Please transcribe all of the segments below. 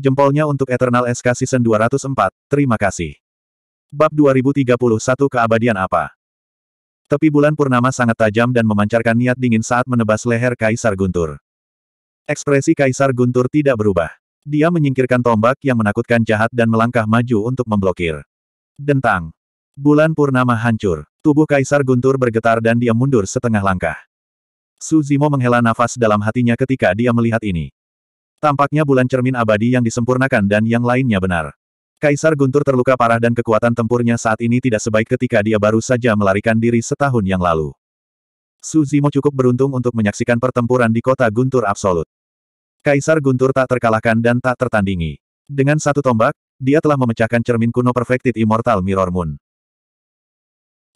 jempolnya untuk Eternal SK Season 204, terima kasih. Bab 2031 Keabadian Apa? Tepi bulan purnama sangat tajam dan memancarkan niat dingin saat menebas leher Kaisar Guntur. Ekspresi Kaisar Guntur tidak berubah. Dia menyingkirkan tombak yang menakutkan jahat dan melangkah maju untuk memblokir. Dentang. Bulan purnama hancur. Tubuh Kaisar Guntur bergetar dan dia mundur setengah langkah. Suzimo menghela nafas dalam hatinya ketika dia melihat ini. Tampaknya bulan cermin abadi yang disempurnakan dan yang lainnya benar. Kaisar Guntur terluka parah dan kekuatan tempurnya saat ini tidak sebaik ketika dia baru saja melarikan diri setahun yang lalu. Su Zimo cukup beruntung untuk menyaksikan pertempuran di kota Guntur absolut. Kaisar Guntur tak terkalahkan dan tak tertandingi. Dengan satu tombak, dia telah memecahkan cermin kuno Perfected Immortal Mirror Moon.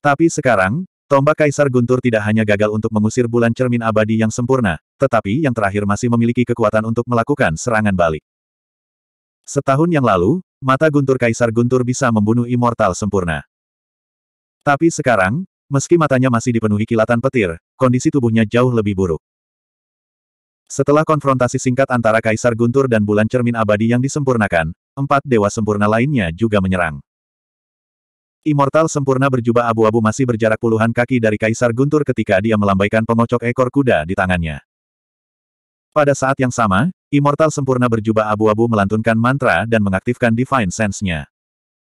Tapi sekarang, Tombak Kaisar Guntur tidak hanya gagal untuk mengusir bulan cermin abadi yang sempurna, tetapi yang terakhir masih memiliki kekuatan untuk melakukan serangan balik. Setahun yang lalu, mata Guntur Kaisar Guntur bisa membunuh immortal sempurna. Tapi sekarang, meski matanya masih dipenuhi kilatan petir, kondisi tubuhnya jauh lebih buruk. Setelah konfrontasi singkat antara Kaisar Guntur dan bulan cermin abadi yang disempurnakan, empat dewa sempurna lainnya juga menyerang. Immortal sempurna berjubah abu-abu masih berjarak puluhan kaki dari Kaisar Guntur ketika dia melambaikan pengocok ekor kuda di tangannya. Pada saat yang sama, Immortal sempurna berjubah abu-abu melantunkan mantra dan mengaktifkan Divine Sense-nya.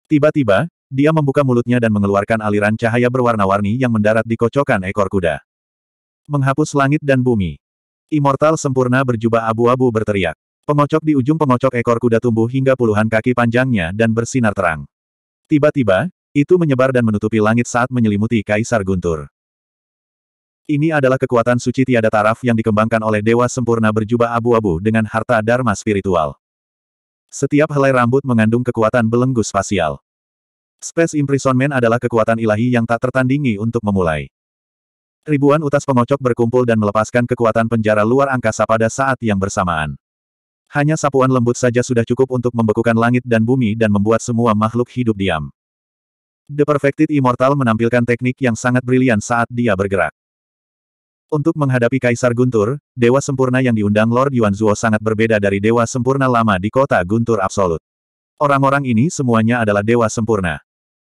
Tiba-tiba, dia membuka mulutnya dan mengeluarkan aliran cahaya berwarna-warni yang mendarat di kocokan ekor kuda. Menghapus langit dan bumi. Immortal sempurna berjubah abu-abu berteriak. Pengocok di ujung pengocok ekor kuda tumbuh hingga puluhan kaki panjangnya dan bersinar terang. Tiba-tiba, itu menyebar dan menutupi langit saat menyelimuti Kaisar Guntur. Ini adalah kekuatan suci tiada taraf yang dikembangkan oleh Dewa Sempurna berjubah abu-abu dengan harta dharma spiritual. Setiap helai rambut mengandung kekuatan belenggu spasial. Space Imprisonment adalah kekuatan ilahi yang tak tertandingi untuk memulai. Ribuan utas pengocok berkumpul dan melepaskan kekuatan penjara luar angkasa pada saat yang bersamaan. Hanya sapuan lembut saja sudah cukup untuk membekukan langit dan bumi dan membuat semua makhluk hidup diam. The Perfected Immortal menampilkan teknik yang sangat brilian saat dia bergerak. Untuk menghadapi Kaisar Guntur, Dewa Sempurna yang diundang Lord Yuan Zuo sangat berbeda dari Dewa Sempurna lama di kota Guntur Absolut. Orang-orang ini semuanya adalah Dewa Sempurna.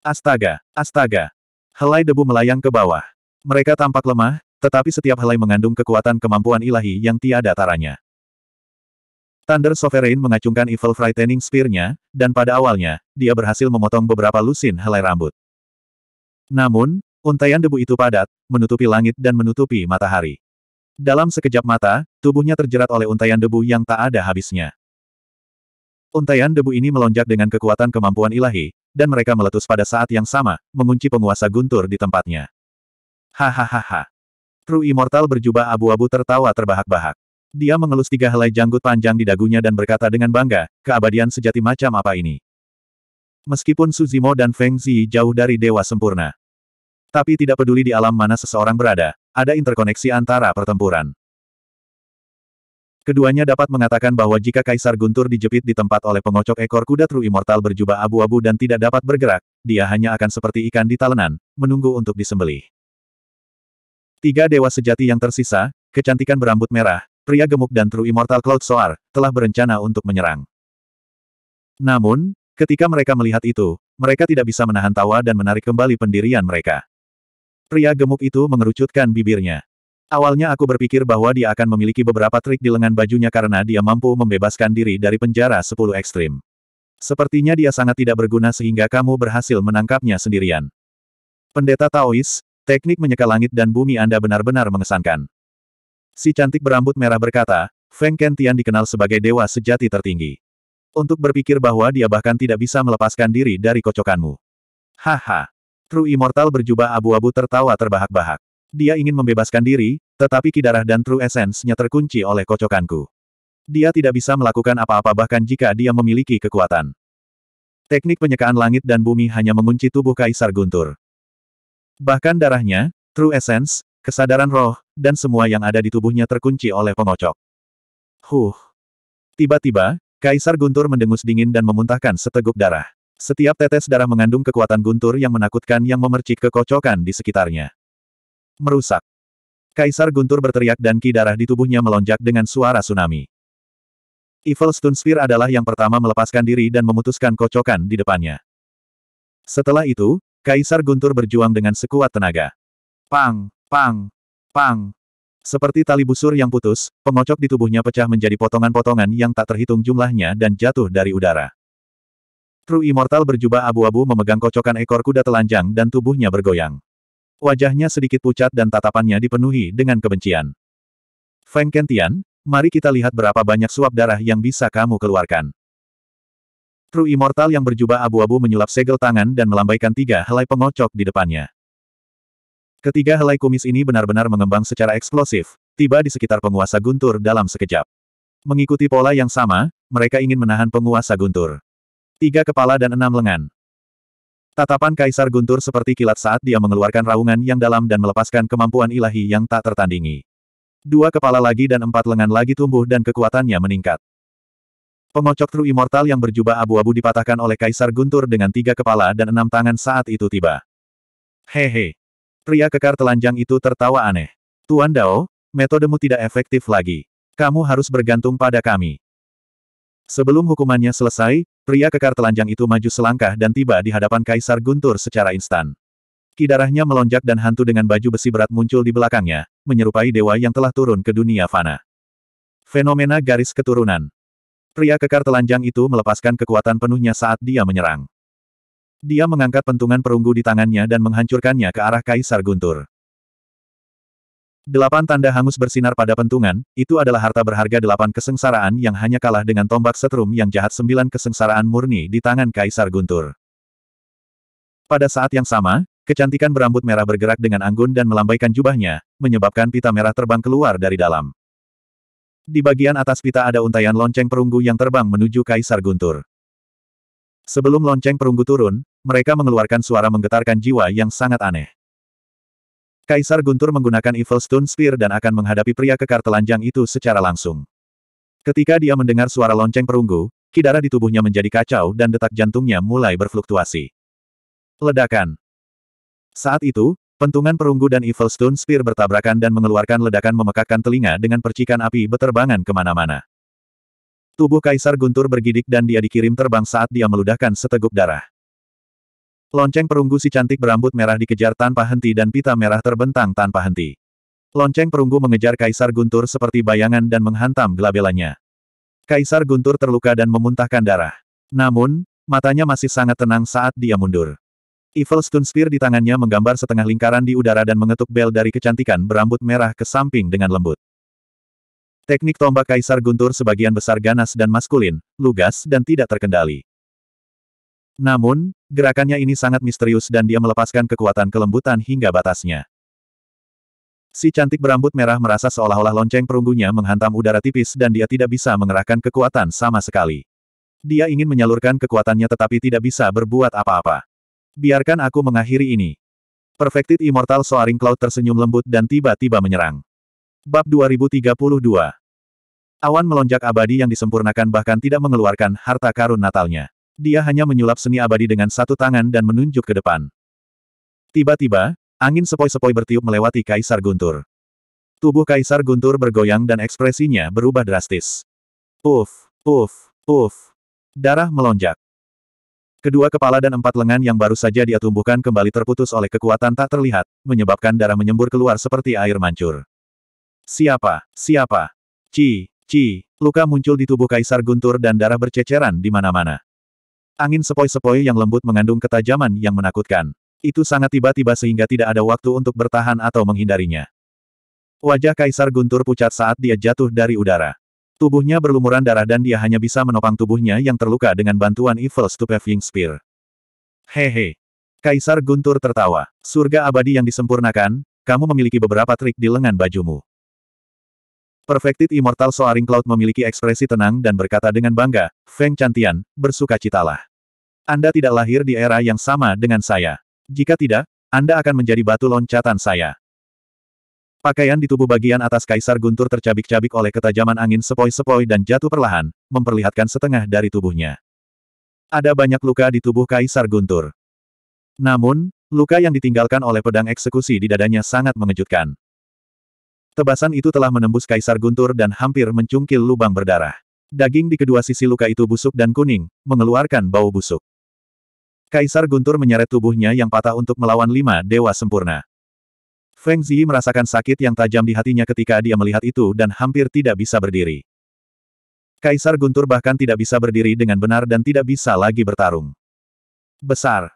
Astaga! Astaga! Helai debu melayang ke bawah. Mereka tampak lemah, tetapi setiap helai mengandung kekuatan kemampuan ilahi yang tiada taranya. Thunder Sovereign mengacungkan Evil Frightening Spear-nya, dan pada awalnya, dia berhasil memotong beberapa lusin helai rambut. Namun, untaian debu itu padat, menutupi langit dan menutupi matahari. Dalam sekejap mata, tubuhnya terjerat oleh untaian debu yang tak ada habisnya. Untaian debu ini melonjak dengan kekuatan kemampuan ilahi, dan mereka meletus pada saat yang sama, mengunci penguasa guntur di tempatnya. Hahaha. True Immortal berjubah abu-abu tertawa terbahak-bahak. Dia mengelus tiga helai janggut panjang di dagunya dan berkata dengan bangga, keabadian sejati macam apa ini. Meskipun Suzimo dan Feng Zi jauh dari dewa sempurna. Tapi tidak peduli di alam mana seseorang berada, ada interkoneksi antara pertempuran. Keduanya dapat mengatakan bahwa jika Kaisar Guntur dijepit di tempat oleh pengocok ekor kuda tru Immortal berjubah abu-abu dan tidak dapat bergerak, dia hanya akan seperti ikan di talenan, menunggu untuk disembelih. Tiga dewa sejati yang tersisa, kecantikan berambut merah, pria gemuk dan True Immortal Cloud Soar, telah berencana untuk menyerang. Namun, ketika mereka melihat itu, mereka tidak bisa menahan tawa dan menarik kembali pendirian mereka. Pria gemuk itu mengerucutkan bibirnya. Awalnya aku berpikir bahwa dia akan memiliki beberapa trik di lengan bajunya karena dia mampu membebaskan diri dari penjara sepuluh ekstrim. Sepertinya dia sangat tidak berguna sehingga kamu berhasil menangkapnya sendirian. Pendeta Taois, teknik menyeka langit dan bumi Anda benar-benar mengesankan. Si cantik berambut merah berkata, Feng Kentian dikenal sebagai dewa sejati tertinggi. Untuk berpikir bahwa dia bahkan tidak bisa melepaskan diri dari kocokanmu. Haha. True Immortal berjubah abu-abu tertawa terbahak-bahak. Dia ingin membebaskan diri, tetapi kidarah dan True Essence-nya terkunci oleh kocokanku. Dia tidak bisa melakukan apa-apa bahkan jika dia memiliki kekuatan. Teknik penyekaan langit dan bumi hanya mengunci tubuh Kaisar Guntur. Bahkan darahnya, True Essence, kesadaran roh, dan semua yang ada di tubuhnya terkunci oleh pengocok. Huh. Tiba-tiba, Kaisar Guntur mendengus dingin dan memuntahkan seteguk darah. Setiap tetes darah mengandung kekuatan guntur yang menakutkan yang memercik kekocokan di sekitarnya. Merusak. Kaisar Guntur berteriak dan ki darah di tubuhnya melonjak dengan suara tsunami. Evil Stone Sphere adalah yang pertama melepaskan diri dan memutuskan kocokan di depannya. Setelah itu, Kaisar Guntur berjuang dengan sekuat tenaga. Pang, pang, Pang! Seperti tali busur yang putus, pengocok di tubuhnya pecah menjadi potongan-potongan yang tak terhitung jumlahnya dan jatuh dari udara. True Immortal berjubah abu-abu memegang kocokan ekor kuda telanjang dan tubuhnya bergoyang. Wajahnya sedikit pucat dan tatapannya dipenuhi dengan kebencian. Feng Kentian, mari kita lihat berapa banyak suap darah yang bisa kamu keluarkan. True Immortal yang berjubah abu-abu menyulap segel tangan dan melambaikan tiga helai pengocok di depannya. Ketiga helai kumis ini benar-benar mengembang secara eksplosif, tiba di sekitar penguasa guntur dalam sekejap. Mengikuti pola yang sama, mereka ingin menahan penguasa guntur. Tiga kepala dan enam lengan. Tatapan Kaisar Guntur seperti kilat saat dia mengeluarkan raungan yang dalam dan melepaskan kemampuan ilahi yang tak tertandingi. Dua kepala lagi dan empat lengan lagi tumbuh dan kekuatannya meningkat. Pengocok tru Immortal yang berjubah abu-abu dipatahkan oleh Kaisar Guntur dengan tiga kepala dan enam tangan saat itu tiba. Hehe. Pria kekar telanjang itu tertawa aneh. Tuan Dao, metodemu tidak efektif lagi. Kamu harus bergantung pada kami. Sebelum hukumannya selesai, pria kekar telanjang itu maju selangkah dan tiba di hadapan Kaisar Guntur secara instan. Kidarahnya melonjak dan hantu dengan baju besi berat muncul di belakangnya, menyerupai dewa yang telah turun ke dunia fana. Fenomena garis keturunan. Pria kekar telanjang itu melepaskan kekuatan penuhnya saat dia menyerang. Dia mengangkat pentungan perunggu di tangannya dan menghancurkannya ke arah Kaisar Guntur. Delapan tanda hangus bersinar pada pentungan, itu adalah harta berharga delapan kesengsaraan yang hanya kalah dengan tombak setrum yang jahat sembilan kesengsaraan murni di tangan Kaisar Guntur. Pada saat yang sama, kecantikan berambut merah bergerak dengan anggun dan melambaikan jubahnya, menyebabkan pita merah terbang keluar dari dalam. Di bagian atas pita ada untaian lonceng perunggu yang terbang menuju Kaisar Guntur. Sebelum lonceng perunggu turun, mereka mengeluarkan suara menggetarkan jiwa yang sangat aneh. Kaisar Guntur menggunakan Evil Stone Spear dan akan menghadapi pria kekar telanjang itu secara langsung. Ketika dia mendengar suara lonceng perunggu, kidara di tubuhnya menjadi kacau dan detak jantungnya mulai berfluktuasi. Ledakan. Saat itu, Pentungan perunggu dan Evil Stone Spear bertabrakan dan mengeluarkan ledakan memekakkan telinga dengan percikan api beterbangan kemana-mana. Tubuh Kaisar Guntur bergidik dan dia dikirim terbang saat dia meludahkan seteguk darah. Lonceng perunggu si cantik berambut merah dikejar tanpa henti dan pita merah terbentang tanpa henti. Lonceng perunggu mengejar Kaisar Guntur seperti bayangan dan menghantam gelabelanya. Kaisar Guntur terluka dan memuntahkan darah. Namun, matanya masih sangat tenang saat dia mundur. Evil Stone Spear di tangannya menggambar setengah lingkaran di udara dan mengetuk bel dari kecantikan berambut merah ke samping dengan lembut. Teknik tombak Kaisar Guntur sebagian besar ganas dan maskulin, lugas dan tidak terkendali. Namun, gerakannya ini sangat misterius dan dia melepaskan kekuatan kelembutan hingga batasnya. Si cantik berambut merah merasa seolah-olah lonceng perunggunya menghantam udara tipis dan dia tidak bisa mengerahkan kekuatan sama sekali. Dia ingin menyalurkan kekuatannya tetapi tidak bisa berbuat apa-apa. Biarkan aku mengakhiri ini. Perfected Immortal Soaring Cloud tersenyum lembut dan tiba-tiba menyerang. Bab 2032 Awan melonjak abadi yang disempurnakan bahkan tidak mengeluarkan harta karun Natalnya. Dia hanya menyulap seni abadi dengan satu tangan dan menunjuk ke depan. Tiba-tiba, angin sepoi-sepoi bertiup melewati Kaisar Guntur. Tubuh Kaisar Guntur bergoyang dan ekspresinya berubah drastis. Puf, puf, puf. Darah melonjak. Kedua kepala dan empat lengan yang baru saja dia tumbuhkan kembali terputus oleh kekuatan tak terlihat, menyebabkan darah menyembur keluar seperti air mancur. Siapa? Siapa? Ci, Ci, luka muncul di tubuh Kaisar Guntur dan darah berceceran di mana-mana. Angin sepoi-sepoi yang lembut mengandung ketajaman yang menakutkan. Itu sangat tiba-tiba sehingga tidak ada waktu untuk bertahan atau menghindarinya. Wajah Kaisar Guntur pucat saat dia jatuh dari udara. Tubuhnya berlumuran darah dan dia hanya bisa menopang tubuhnya yang terluka dengan bantuan Evil Stupefying Spear. Hehe. Kaisar Guntur tertawa. Surga abadi yang disempurnakan, kamu memiliki beberapa trik di lengan bajumu. Perfected Immortal Soaring Cloud memiliki ekspresi tenang dan berkata dengan bangga, Feng Chantian, bersukacitalah. Anda tidak lahir di era yang sama dengan saya. Jika tidak, Anda akan menjadi batu loncatan saya. Pakaian di tubuh bagian atas Kaisar Guntur tercabik-cabik oleh ketajaman angin sepoi-sepoi dan jatuh perlahan, memperlihatkan setengah dari tubuhnya. Ada banyak luka di tubuh Kaisar Guntur. Namun, luka yang ditinggalkan oleh pedang eksekusi di dadanya sangat mengejutkan. Tebasan itu telah menembus Kaisar Guntur dan hampir mencungkil lubang berdarah. Daging di kedua sisi luka itu busuk dan kuning, mengeluarkan bau busuk. Kaisar Guntur menyeret tubuhnya yang patah untuk melawan lima dewa sempurna. Feng Zi merasakan sakit yang tajam di hatinya ketika dia melihat itu dan hampir tidak bisa berdiri. Kaisar Guntur bahkan tidak bisa berdiri dengan benar dan tidak bisa lagi bertarung. Besar.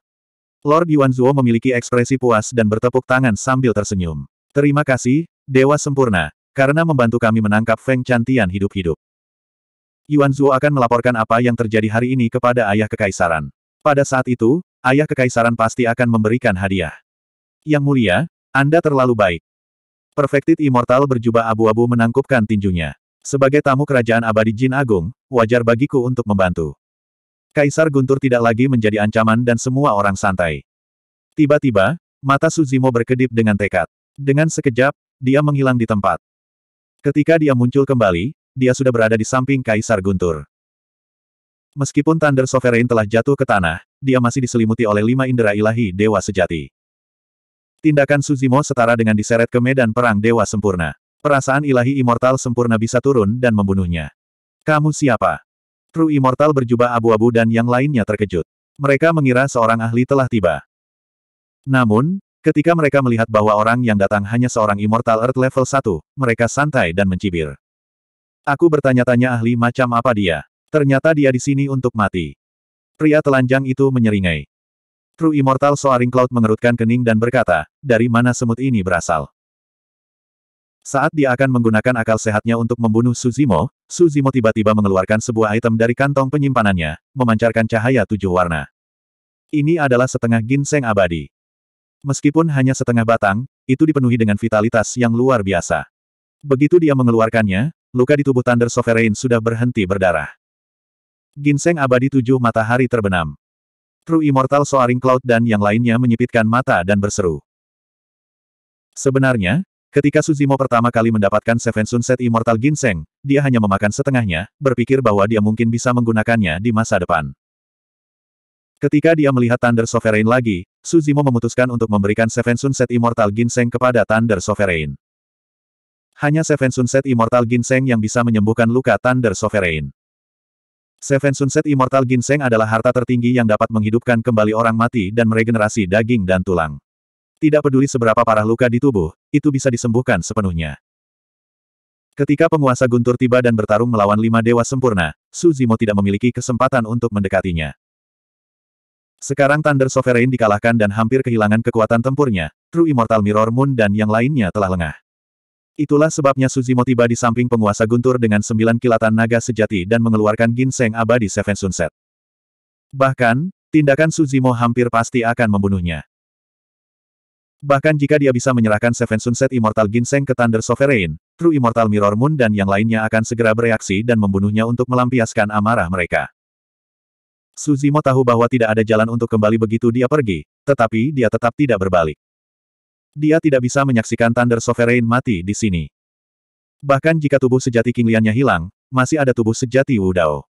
Lord Yuan Yuanzuo memiliki ekspresi puas dan bertepuk tangan sambil tersenyum. Terima kasih, Dewa Sempurna, karena membantu kami menangkap Feng Cantian hidup-hidup. Yuan Zhuo akan melaporkan apa yang terjadi hari ini kepada ayah kekaisaran. Pada saat itu, ayah kekaisaran pasti akan memberikan hadiah. Yang mulia, Anda terlalu baik. Perfected Immortal berjubah abu-abu menangkupkan tinjunya. Sebagai tamu kerajaan abadi Jin Agung, wajar bagiku untuk membantu. Kaisar Guntur tidak lagi menjadi ancaman dan semua orang santai. Tiba-tiba, mata Suzimo berkedip dengan tekad. Dengan sekejap, dia menghilang di tempat. Ketika dia muncul kembali, dia sudah berada di samping Kaisar Guntur. Meskipun Thunder Sovereign telah jatuh ke tanah, dia masih diselimuti oleh lima indera ilahi Dewa Sejati. Tindakan Suzimo setara dengan diseret ke medan perang Dewa Sempurna. Perasaan ilahi immortal sempurna bisa turun dan membunuhnya. Kamu siapa? True immortal berjubah abu-abu dan yang lainnya terkejut. Mereka mengira seorang ahli telah tiba. Namun, ketika mereka melihat bahwa orang yang datang hanya seorang immortal Earth level 1, mereka santai dan mencibir. Aku bertanya-tanya ahli macam apa dia. Ternyata dia di sini untuk mati. Pria telanjang itu menyeringai. True Immortal Soaring Cloud mengerutkan kening dan berkata, dari mana semut ini berasal. Saat dia akan menggunakan akal sehatnya untuk membunuh Suzimo, Suzimo tiba-tiba mengeluarkan sebuah item dari kantong penyimpanannya, memancarkan cahaya tujuh warna. Ini adalah setengah ginseng abadi. Meskipun hanya setengah batang, itu dipenuhi dengan vitalitas yang luar biasa. Begitu dia mengeluarkannya, luka di tubuh Thunder Sovereign sudah berhenti berdarah. Ginseng abadi tujuh matahari terbenam. True Immortal Soaring Cloud dan yang lainnya menyipitkan mata dan berseru. Sebenarnya, ketika Suzimo pertama kali mendapatkan Seven Sunset Immortal Ginseng, dia hanya memakan setengahnya, berpikir bahwa dia mungkin bisa menggunakannya di masa depan. Ketika dia melihat Thunder Sovereign lagi, Suzimo memutuskan untuk memberikan Seven Sunset Immortal Ginseng kepada Thunder Sovereign. Hanya Seven Sunset Immortal Ginseng yang bisa menyembuhkan luka Thunder Sovereign. Seven Sunset Immortal Ginseng adalah harta tertinggi yang dapat menghidupkan kembali orang mati dan meregenerasi daging dan tulang. Tidak peduli seberapa parah luka di tubuh, itu bisa disembuhkan sepenuhnya. Ketika penguasa guntur tiba dan bertarung melawan lima dewa sempurna, Suzimo tidak memiliki kesempatan untuk mendekatinya. Sekarang Thunder Sovereign dikalahkan dan hampir kehilangan kekuatan tempurnya, True Immortal Mirror Moon dan yang lainnya telah lengah. Itulah sebabnya Suzimo tiba di samping penguasa guntur dengan sembilan kilatan naga sejati dan mengeluarkan ginseng abadi Seven Sunset. Bahkan, tindakan Suzimo hampir pasti akan membunuhnya. Bahkan jika dia bisa menyerahkan Seven Sunset Immortal Ginseng ke Thunder Sovereign, True Immortal Mirror Moon dan yang lainnya akan segera bereaksi dan membunuhnya untuk melampiaskan amarah mereka. Suzimo tahu bahwa tidak ada jalan untuk kembali begitu dia pergi, tetapi dia tetap tidak berbalik dia tidak bisa menyaksikan Thunder Sovereign mati di sini. Bahkan jika tubuh sejati King Liannya hilang, masih ada tubuh sejati Wu Dao.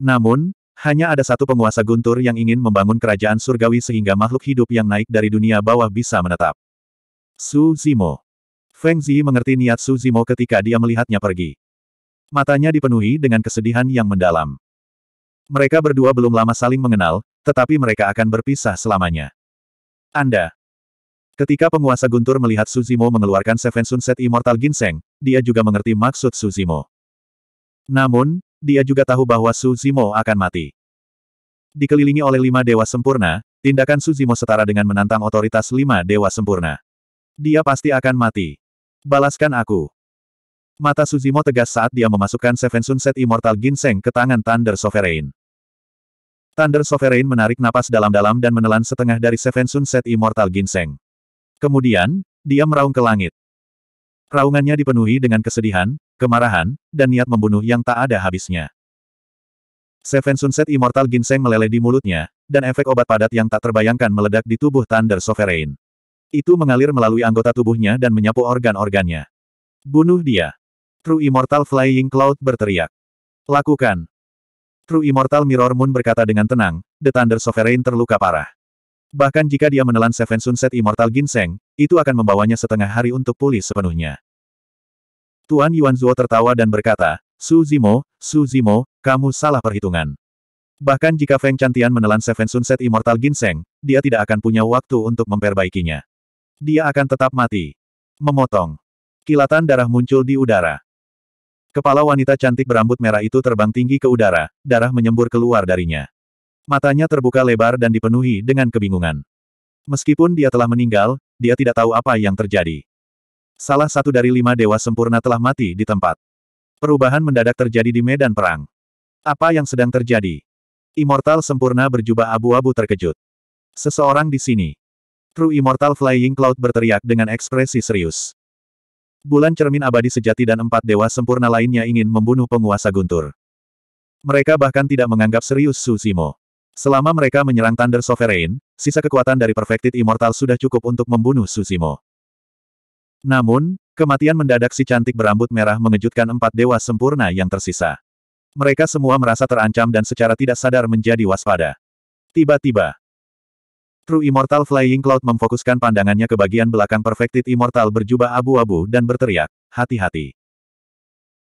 Namun, hanya ada satu penguasa guntur yang ingin membangun kerajaan surgawi sehingga makhluk hidup yang naik dari dunia bawah bisa menetap. Su Zimo. Feng Zi mengerti niat Su Zimo ketika dia melihatnya pergi. Matanya dipenuhi dengan kesedihan yang mendalam. Mereka berdua belum lama saling mengenal, tetapi mereka akan berpisah selamanya. Anda, Ketika penguasa Guntur melihat Suzimo mengeluarkan Seven Sunset Immortal Ginseng, dia juga mengerti maksud Suzimo. Namun, dia juga tahu bahwa Suzimo akan mati. Dikelilingi oleh lima dewa sempurna, tindakan Suzimo setara dengan menantang otoritas lima dewa sempurna. Dia pasti akan mati. Balaskan aku. Mata Suzimo tegas saat dia memasukkan Seven Sunset Immortal Ginseng ke tangan Thunder Sovereign. Thunder Sovereign menarik napas dalam-dalam dan menelan setengah dari Seven Sunset Immortal Ginseng. Kemudian, dia meraung ke langit. Raungannya dipenuhi dengan kesedihan, kemarahan, dan niat membunuh yang tak ada habisnya. Seven Sunset Immortal Ginseng meleleh di mulutnya, dan efek obat padat yang tak terbayangkan meledak di tubuh Thunder Sovereign. Itu mengalir melalui anggota tubuhnya dan menyapu organ-organnya. Bunuh dia. True Immortal Flying Cloud berteriak. Lakukan. True Immortal Mirror Moon berkata dengan tenang, The Thunder Sovereign terluka parah. Bahkan jika dia menelan Seven Sunset Immortal Ginseng, itu akan membawanya setengah hari untuk pulih sepenuhnya. Tuan Yuan Zuo tertawa dan berkata, Su Zimo, Su Zimo, kamu salah perhitungan. Bahkan jika Feng Cantian menelan Seven Sunset Immortal Ginseng, dia tidak akan punya waktu untuk memperbaikinya. Dia akan tetap mati. Memotong. Kilatan darah muncul di udara. Kepala wanita cantik berambut merah itu terbang tinggi ke udara, darah menyembur keluar darinya. Matanya terbuka lebar dan dipenuhi dengan kebingungan. Meskipun dia telah meninggal, dia tidak tahu apa yang terjadi. Salah satu dari lima dewa sempurna telah mati di tempat. Perubahan mendadak terjadi di medan perang. Apa yang sedang terjadi? Immortal sempurna berjubah abu-abu terkejut. Seseorang di sini. True Immortal Flying Cloud berteriak dengan ekspresi serius. Bulan cermin abadi sejati dan empat dewa sempurna lainnya ingin membunuh penguasa guntur. Mereka bahkan tidak menganggap serius Susimo. Selama mereka menyerang Thunder Sovereign, sisa kekuatan dari Perfected Immortal sudah cukup untuk membunuh Susimo. Namun, kematian mendadak si cantik berambut merah mengejutkan empat dewa sempurna yang tersisa. Mereka semua merasa terancam dan secara tidak sadar menjadi waspada. Tiba-tiba, True Immortal Flying Cloud memfokuskan pandangannya ke bagian belakang Perfected Immortal berjubah abu-abu dan berteriak, hati-hati.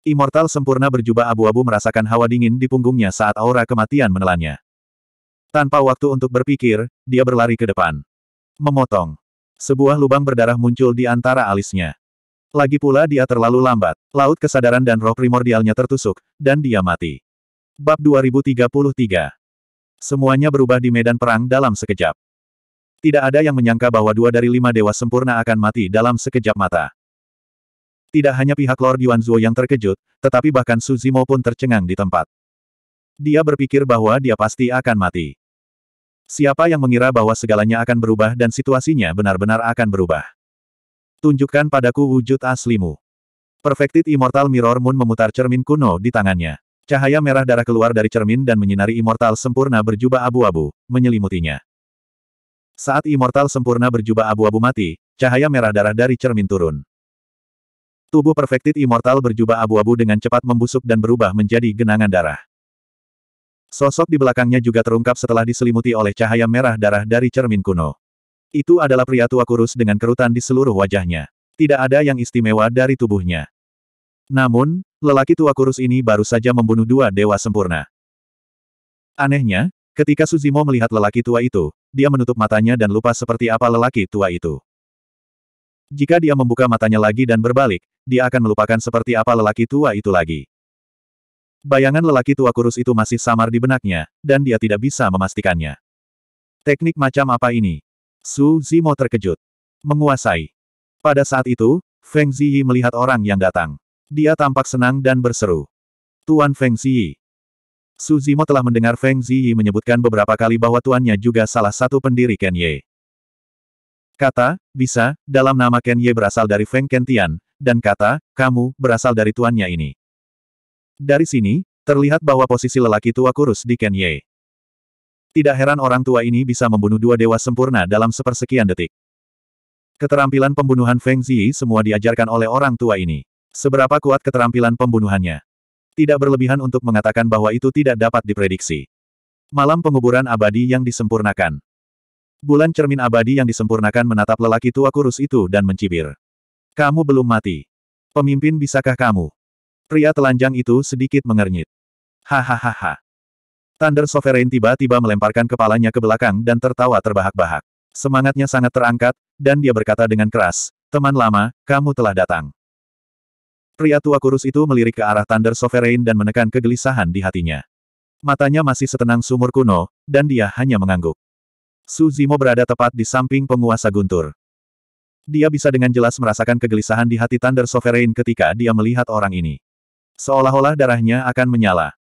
Immortal sempurna berjubah abu-abu merasakan hawa dingin di punggungnya saat aura kematian menelannya. Tanpa waktu untuk berpikir, dia berlari ke depan. Memotong. Sebuah lubang berdarah muncul di antara alisnya. Lagi pula dia terlalu lambat, laut kesadaran dan roh primordialnya tertusuk, dan dia mati. Bab 2033 Semuanya berubah di medan perang dalam sekejap. Tidak ada yang menyangka bahwa dua dari lima dewa sempurna akan mati dalam sekejap mata. Tidak hanya pihak Lord Yuanzuo yang terkejut, tetapi bahkan Suzimo pun tercengang di tempat. Dia berpikir bahwa dia pasti akan mati. Siapa yang mengira bahwa segalanya akan berubah dan situasinya benar-benar akan berubah? Tunjukkan padaku wujud aslimu. Perfected Immortal Mirror Moon memutar cermin kuno di tangannya. Cahaya merah darah keluar dari cermin dan menyinari Immortal sempurna berjubah abu-abu, menyelimutinya. Saat Immortal sempurna berjubah abu-abu mati, cahaya merah darah dari cermin turun. Tubuh Perfected Immortal berjubah abu-abu dengan cepat membusuk dan berubah menjadi genangan darah. Sosok di belakangnya juga terungkap setelah diselimuti oleh cahaya merah darah dari cermin kuno. Itu adalah pria tua kurus dengan kerutan di seluruh wajahnya. Tidak ada yang istimewa dari tubuhnya. Namun, lelaki tua kurus ini baru saja membunuh dua dewa sempurna. Anehnya, ketika Suzimo melihat lelaki tua itu, dia menutup matanya dan lupa seperti apa lelaki tua itu. Jika dia membuka matanya lagi dan berbalik, dia akan melupakan seperti apa lelaki tua itu lagi. Bayangan lelaki tua kurus itu masih samar di benaknya, dan dia tidak bisa memastikannya. Teknik macam apa ini? Su Zimo terkejut. Menguasai. Pada saat itu, Feng Ziyi melihat orang yang datang. Dia tampak senang dan berseru. Tuan Feng Ziyi. Su Zimo telah mendengar Feng Ziyi menyebutkan beberapa kali bahwa tuannya juga salah satu pendiri Ken Ye. Kata, bisa, dalam nama Ken Ye berasal dari Feng Kentian, dan kata, kamu, berasal dari tuannya ini. Dari sini, terlihat bahwa posisi lelaki tua kurus di Ken Tidak heran orang tua ini bisa membunuh dua dewa sempurna dalam sepersekian detik. Keterampilan pembunuhan Feng Ziyi semua diajarkan oleh orang tua ini. Seberapa kuat keterampilan pembunuhannya? Tidak berlebihan untuk mengatakan bahwa itu tidak dapat diprediksi. Malam penguburan abadi yang disempurnakan. Bulan cermin abadi yang disempurnakan menatap lelaki tua kurus itu dan mencibir. Kamu belum mati. Pemimpin bisakah kamu? Pria telanjang itu sedikit mengernyit. Hahaha. Thunder Sovereign tiba-tiba melemparkan kepalanya ke belakang dan tertawa terbahak-bahak. Semangatnya sangat terangkat, dan dia berkata dengan keras, Teman lama, kamu telah datang. Pria tua kurus itu melirik ke arah Thunder Sovereign dan menekan kegelisahan di hatinya. Matanya masih setenang sumur kuno, dan dia hanya mengangguk. Suzimo berada tepat di samping penguasa guntur. Dia bisa dengan jelas merasakan kegelisahan di hati Thunder Sovereign ketika dia melihat orang ini. Seolah-olah darahnya akan menyala.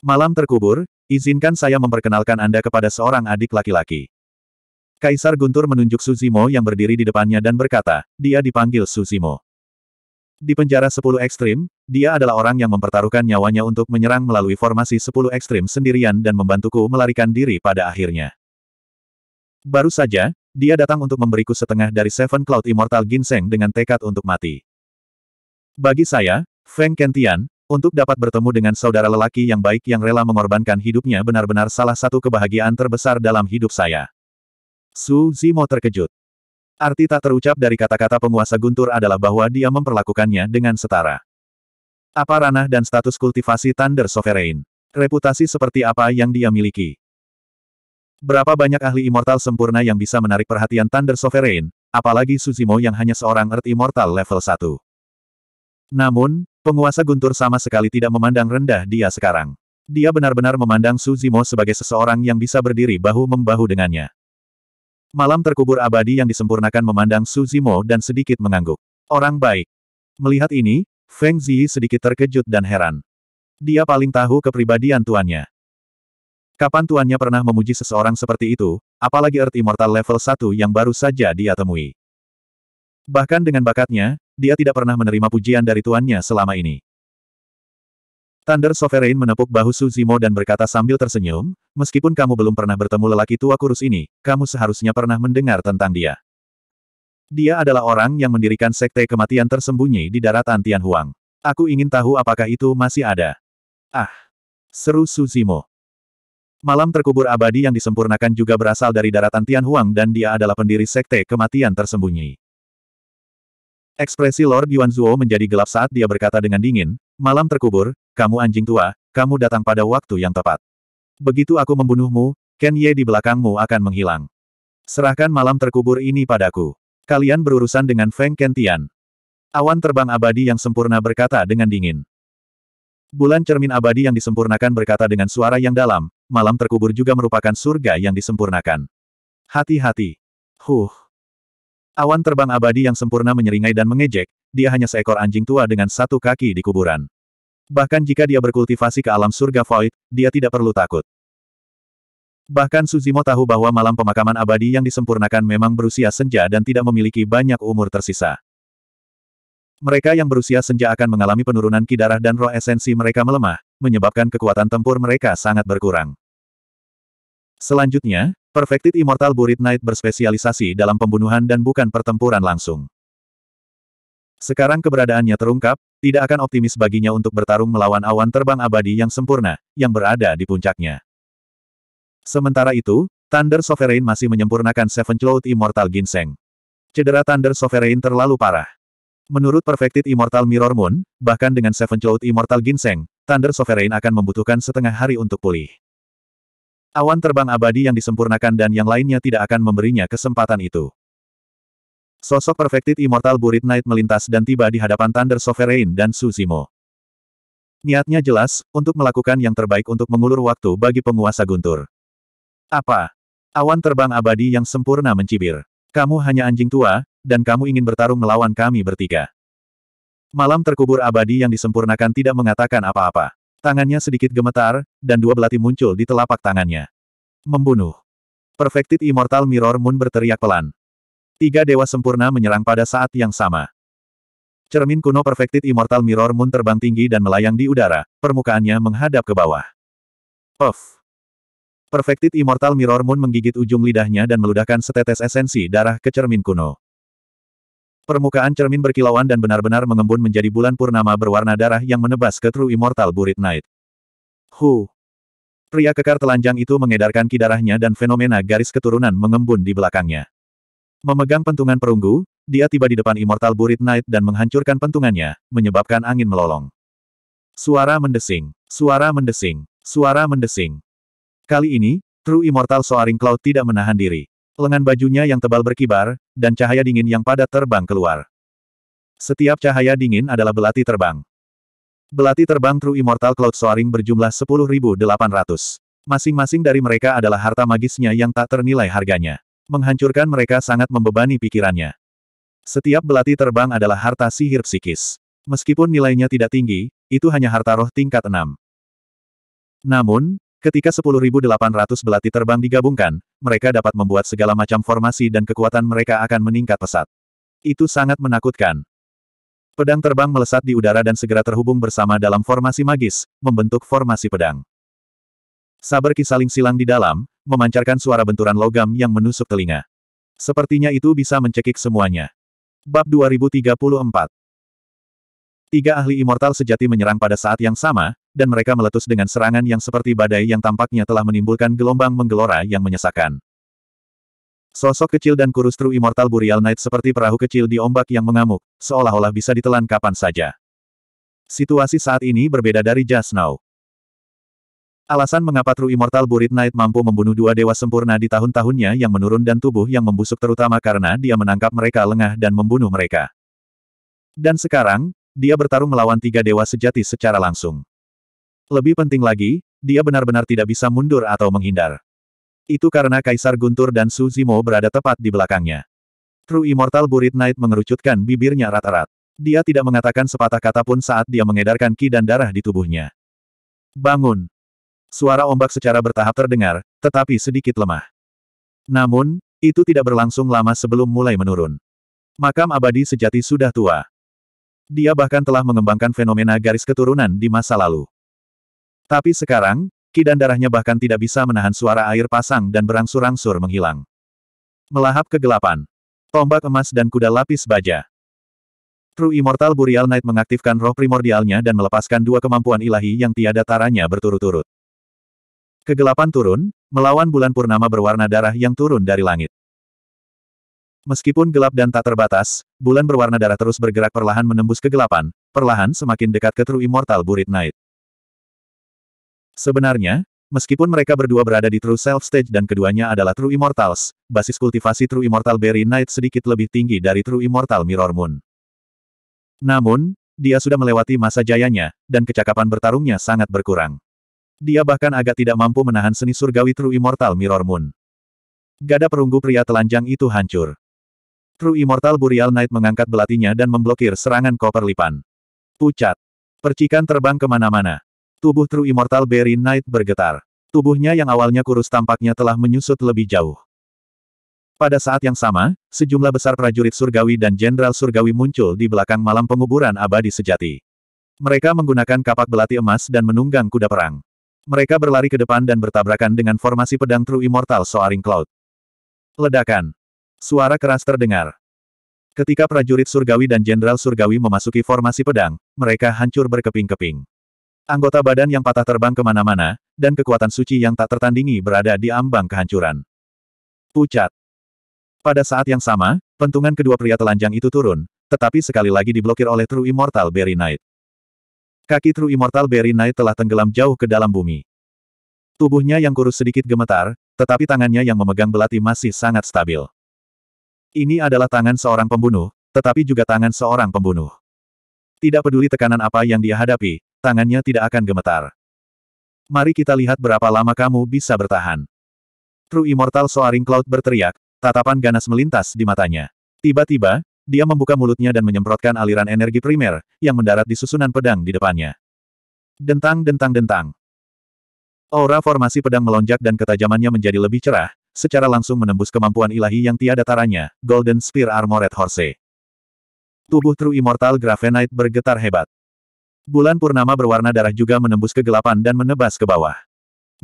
Malam terkubur, izinkan saya memperkenalkan Anda kepada seorang adik laki-laki. Kaisar Guntur menunjuk Suzimo yang berdiri di depannya dan berkata, dia dipanggil Suzimo. Di penjara 10 ekstrim, dia adalah orang yang mempertaruhkan nyawanya untuk menyerang melalui formasi 10 ekstrim sendirian dan membantuku melarikan diri pada akhirnya. Baru saja, dia datang untuk memberiku setengah dari Seven Cloud Immortal Ginseng dengan tekad untuk mati. Bagi saya, Feng Kentian, untuk dapat bertemu dengan saudara lelaki yang baik yang rela mengorbankan hidupnya benar-benar salah satu kebahagiaan terbesar dalam hidup saya. Su Zimo terkejut. Arti tak terucap dari kata-kata penguasa Guntur adalah bahwa dia memperlakukannya dengan setara. Apa ranah dan status kultivasi Thunder Sovereign? Reputasi seperti apa yang dia miliki? Berapa banyak ahli immortal sempurna yang bisa menarik perhatian Thunder Sovereign, apalagi Suzimo yang hanya seorang Earth Immortal level 1. Namun, Penguasa Guntur sama sekali tidak memandang rendah dia sekarang. Dia benar-benar memandang Su Zimo sebagai seseorang yang bisa berdiri bahu-membahu dengannya. Malam terkubur abadi yang disempurnakan memandang Su Zimo dan sedikit mengangguk. Orang baik. Melihat ini, Feng Zi sedikit terkejut dan heran. Dia paling tahu kepribadian tuannya. Kapan tuannya pernah memuji seseorang seperti itu, apalagi Earth Immortal level 1 yang baru saja dia temui. Bahkan dengan bakatnya, dia tidak pernah menerima pujian dari tuannya selama ini. Thunder Sovereign menepuk bahu Suzimo dan berkata sambil tersenyum, meskipun kamu belum pernah bertemu lelaki tua kurus ini, kamu seharusnya pernah mendengar tentang dia. Dia adalah orang yang mendirikan sekte kematian tersembunyi di daratan Tianhuang. Aku ingin tahu apakah itu masih ada. Ah! Seru Suzimo. Malam terkubur abadi yang disempurnakan juga berasal dari daratan Tianhuang dan dia adalah pendiri sekte kematian tersembunyi. Ekspresi Lord Yuan Zuo menjadi gelap saat dia berkata dengan dingin, malam terkubur, kamu anjing tua, kamu datang pada waktu yang tepat. Begitu aku membunuhmu, Ken Ye di belakangmu akan menghilang. Serahkan malam terkubur ini padaku. Kalian berurusan dengan Feng Kentian. Awan terbang abadi yang sempurna berkata dengan dingin. Bulan cermin abadi yang disempurnakan berkata dengan suara yang dalam, malam terkubur juga merupakan surga yang disempurnakan. Hati-hati. Huh. Awan terbang abadi yang sempurna menyeringai dan mengejek, dia hanya seekor anjing tua dengan satu kaki di kuburan. Bahkan jika dia berkultivasi ke alam surga void, dia tidak perlu takut. Bahkan Suzimo tahu bahwa malam pemakaman abadi yang disempurnakan memang berusia senja dan tidak memiliki banyak umur tersisa. Mereka yang berusia senja akan mengalami penurunan ki darah dan roh esensi mereka melemah, menyebabkan kekuatan tempur mereka sangat berkurang. Selanjutnya, Perfected Immortal Burit Knight berspesialisasi dalam pembunuhan dan bukan pertempuran langsung. Sekarang keberadaannya terungkap, tidak akan optimis baginya untuk bertarung melawan awan terbang abadi yang sempurna, yang berada di puncaknya. Sementara itu, Thunder Sovereign masih menyempurnakan Seven Cloud Immortal Ginseng. Cedera Thunder Sovereign terlalu parah. Menurut Perfected Immortal Mirror Moon, bahkan dengan Seven Cloud Immortal Ginseng, Thunder Sovereign akan membutuhkan setengah hari untuk pulih. Awan terbang abadi yang disempurnakan dan yang lainnya tidak akan memberinya kesempatan itu. Sosok Perfected Immortal Burit Knight melintas dan tiba di hadapan Thunder Sovereign dan Suzimo. Niatnya jelas, untuk melakukan yang terbaik untuk mengulur waktu bagi penguasa guntur. Apa? Awan terbang abadi yang sempurna mencibir. Kamu hanya anjing tua, dan kamu ingin bertarung melawan kami bertiga. Malam terkubur abadi yang disempurnakan tidak mengatakan apa-apa. Tangannya sedikit gemetar, dan dua belati muncul di telapak tangannya. Membunuh. Perfected Immortal Mirror Moon berteriak pelan. Tiga dewa sempurna menyerang pada saat yang sama. Cermin kuno Perfected Immortal Mirror Moon terbang tinggi dan melayang di udara, permukaannya menghadap ke bawah. Puff. Perfected Immortal Mirror Moon menggigit ujung lidahnya dan meludahkan setetes esensi darah ke cermin kuno. Permukaan cermin berkilauan dan benar-benar mengembun menjadi bulan purnama berwarna darah yang menebas ke True Immortal Burit Knight. Hu! Pria kekar telanjang itu mengedarkan kidarahnya dan fenomena garis keturunan mengembun di belakangnya. Memegang pentungan perunggu, dia tiba di depan Immortal Burit Knight dan menghancurkan pentungannya, menyebabkan angin melolong. Suara mendesing, suara mendesing, suara mendesing. Kali ini, True Immortal Soaring Cloud tidak menahan diri. Lengan bajunya yang tebal berkibar, dan cahaya dingin yang padat terbang keluar. Setiap cahaya dingin adalah belati terbang. Belati terbang True Immortal Cloud Soaring berjumlah 10.800. Masing-masing dari mereka adalah harta magisnya yang tak ternilai harganya. Menghancurkan mereka sangat membebani pikirannya. Setiap belati terbang adalah harta sihir psikis. Meskipun nilainya tidak tinggi, itu hanya harta roh tingkat 6. Namun, Ketika 10.800 belati terbang digabungkan, mereka dapat membuat segala macam formasi dan kekuatan mereka akan meningkat pesat. Itu sangat menakutkan. Pedang terbang melesat di udara dan segera terhubung bersama dalam formasi magis, membentuk formasi pedang. Saber kisaling silang di dalam, memancarkan suara benturan logam yang menusuk telinga. Sepertinya itu bisa mencekik semuanya. Bab 2034 Tiga ahli immortal sejati menyerang pada saat yang sama, dan mereka meletus dengan serangan yang seperti badai yang tampaknya telah menimbulkan gelombang menggelora yang menyesakkan. Sosok kecil dan kurus tru Immortal Burial Knight seperti perahu kecil di ombak yang mengamuk, seolah-olah bisa ditelan kapan saja. Situasi saat ini berbeda dari just now. Alasan mengapa tru Immortal burial Knight mampu membunuh dua dewa sempurna di tahun-tahunnya yang menurun dan tubuh yang membusuk terutama karena dia menangkap mereka lengah dan membunuh mereka. Dan sekarang, dia bertarung melawan tiga dewa sejati secara langsung. Lebih penting lagi, dia benar-benar tidak bisa mundur atau menghindar. Itu karena Kaisar Guntur dan Su Zimo berada tepat di belakangnya. True Immortal Burit Knight mengerucutkan bibirnya rat-rat. Dia tidak mengatakan sepatah kata pun saat dia mengedarkan ki dan darah di tubuhnya. Bangun! Suara ombak secara bertahap terdengar, tetapi sedikit lemah. Namun, itu tidak berlangsung lama sebelum mulai menurun. Makam abadi sejati sudah tua. Dia bahkan telah mengembangkan fenomena garis keturunan di masa lalu. Tapi sekarang, ki dan darahnya bahkan tidak bisa menahan suara air pasang dan berangsur-angsur menghilang. Melahap kegelapan. Tombak emas dan kuda lapis baja. True Immortal Burial Knight mengaktifkan roh primordialnya dan melepaskan dua kemampuan ilahi yang tiada taranya berturut-turut. Kegelapan turun, melawan bulan purnama berwarna darah yang turun dari langit. Meskipun gelap dan tak terbatas, bulan berwarna darah terus bergerak perlahan menembus kegelapan, perlahan semakin dekat ke True Immortal Burit Night. Sebenarnya, meskipun mereka berdua berada di True Self Stage dan keduanya adalah True Immortals, basis kultivasi True Immortal Berry Night sedikit lebih tinggi dari True Immortal Mirror Moon. Namun, dia sudah melewati masa jayanya, dan kecakapan bertarungnya sangat berkurang. Dia bahkan agak tidak mampu menahan seni surgawi True Immortal Mirror Moon. Gada perunggu pria telanjang itu hancur. True Immortal Burial Knight mengangkat belatinya dan memblokir serangan koper lipan. Pucat. Percikan terbang kemana-mana. Tubuh True Immortal Berry Knight bergetar. Tubuhnya yang awalnya kurus tampaknya telah menyusut lebih jauh. Pada saat yang sama, sejumlah besar prajurit surgawi dan jenderal surgawi muncul di belakang malam penguburan abadi sejati. Mereka menggunakan kapak belati emas dan menunggang kuda perang. Mereka berlari ke depan dan bertabrakan dengan formasi pedang True Immortal Soaring Cloud. Ledakan. Suara keras terdengar. Ketika prajurit surgawi dan jenderal surgawi memasuki formasi pedang, mereka hancur berkeping-keping. Anggota badan yang patah terbang kemana-mana, dan kekuatan suci yang tak tertandingi berada di ambang kehancuran. Pucat. Pada saat yang sama, pentungan kedua pria telanjang itu turun, tetapi sekali lagi diblokir oleh True Immortal Berry Knight. Kaki True Immortal Berry Knight telah tenggelam jauh ke dalam bumi. Tubuhnya yang kurus sedikit gemetar, tetapi tangannya yang memegang belati masih sangat stabil. Ini adalah tangan seorang pembunuh, tetapi juga tangan seorang pembunuh. Tidak peduli tekanan apa yang dia hadapi, tangannya tidak akan gemetar. Mari kita lihat berapa lama kamu bisa bertahan. True Immortal Soaring Cloud berteriak, tatapan ganas melintas di matanya. Tiba-tiba, dia membuka mulutnya dan menyemprotkan aliran energi primer, yang mendarat di susunan pedang di depannya. Dentang-dentang-dentang. Aura formasi pedang melonjak dan ketajamannya menjadi lebih cerah, secara langsung menembus kemampuan ilahi yang tiada taranya, Golden Spear Armored Horse. Tubuh True Immortal Gravenite bergetar hebat. Bulan purnama berwarna darah juga menembus kegelapan dan menebas ke bawah.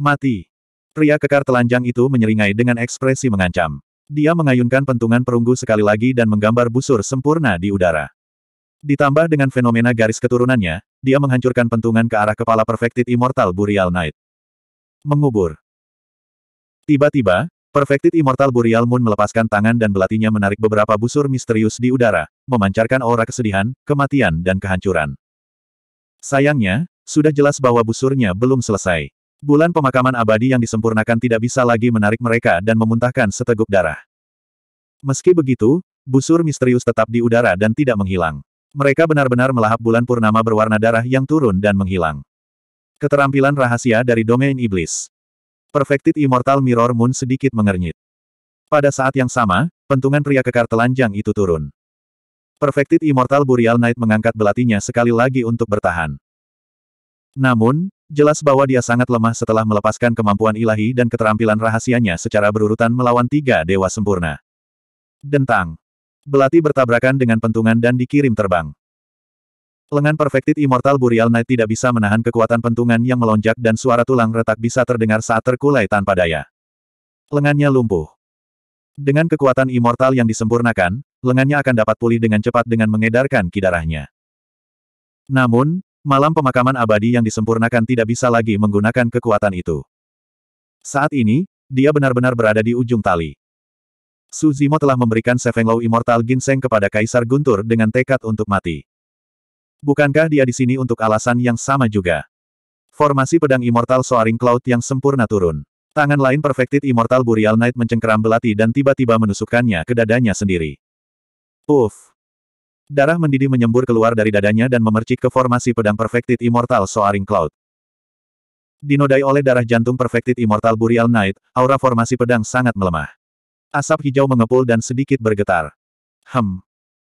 Mati. Pria kekar telanjang itu menyeringai dengan ekspresi mengancam. Dia mengayunkan pentungan perunggu sekali lagi dan menggambar busur sempurna di udara. Ditambah dengan fenomena garis keturunannya, dia menghancurkan pentungan ke arah kepala Perfected Immortal Burial Knight. Mengubur. Tiba-tiba, Perfected Immortal Burial Moon melepaskan tangan dan belatinya menarik beberapa busur misterius di udara, memancarkan aura kesedihan, kematian dan kehancuran. Sayangnya, sudah jelas bahwa busurnya belum selesai. Bulan pemakaman abadi yang disempurnakan tidak bisa lagi menarik mereka dan memuntahkan seteguk darah. Meski begitu, busur misterius tetap di udara dan tidak menghilang. Mereka benar-benar melahap bulan purnama berwarna darah yang turun dan menghilang. Keterampilan rahasia dari domain iblis. Perfected Immortal Mirror Moon sedikit mengernyit. Pada saat yang sama, pentungan pria kekar telanjang itu turun. Perfected Immortal Burial Knight mengangkat belatinya sekali lagi untuk bertahan. Namun, jelas bahwa dia sangat lemah setelah melepaskan kemampuan ilahi dan keterampilan rahasianya secara berurutan melawan tiga dewa sempurna. Dentang. Belati bertabrakan dengan pentungan dan dikirim terbang. Lengan Perfected Immortal Burial Knight tidak bisa menahan kekuatan pentungan yang melonjak dan suara tulang retak bisa terdengar saat terkulai tanpa daya. Lengannya lumpuh. Dengan kekuatan immortal yang disempurnakan, lengannya akan dapat pulih dengan cepat dengan mengedarkan kidarahnya. Namun, malam pemakaman abadi yang disempurnakan tidak bisa lagi menggunakan kekuatan itu. Saat ini, dia benar-benar berada di ujung tali. Suzimo telah memberikan Sevenlow Immortal Ginseng kepada Kaisar Guntur dengan tekad untuk mati. Bukankah dia di sini untuk alasan yang sama juga? Formasi pedang Immortal Soaring Cloud yang sempurna turun. Tangan lain Perfected Immortal Burial Knight mencengkeram belati dan tiba-tiba menusukkannya ke dadanya sendiri. Uff! Darah mendidih menyembur keluar dari dadanya dan memercik ke formasi pedang Perfected Immortal Soaring Cloud. Dinodai oleh darah jantung Perfected Immortal Burial Knight, aura formasi pedang sangat melemah. Asap hijau mengepul dan sedikit bergetar. Hmm.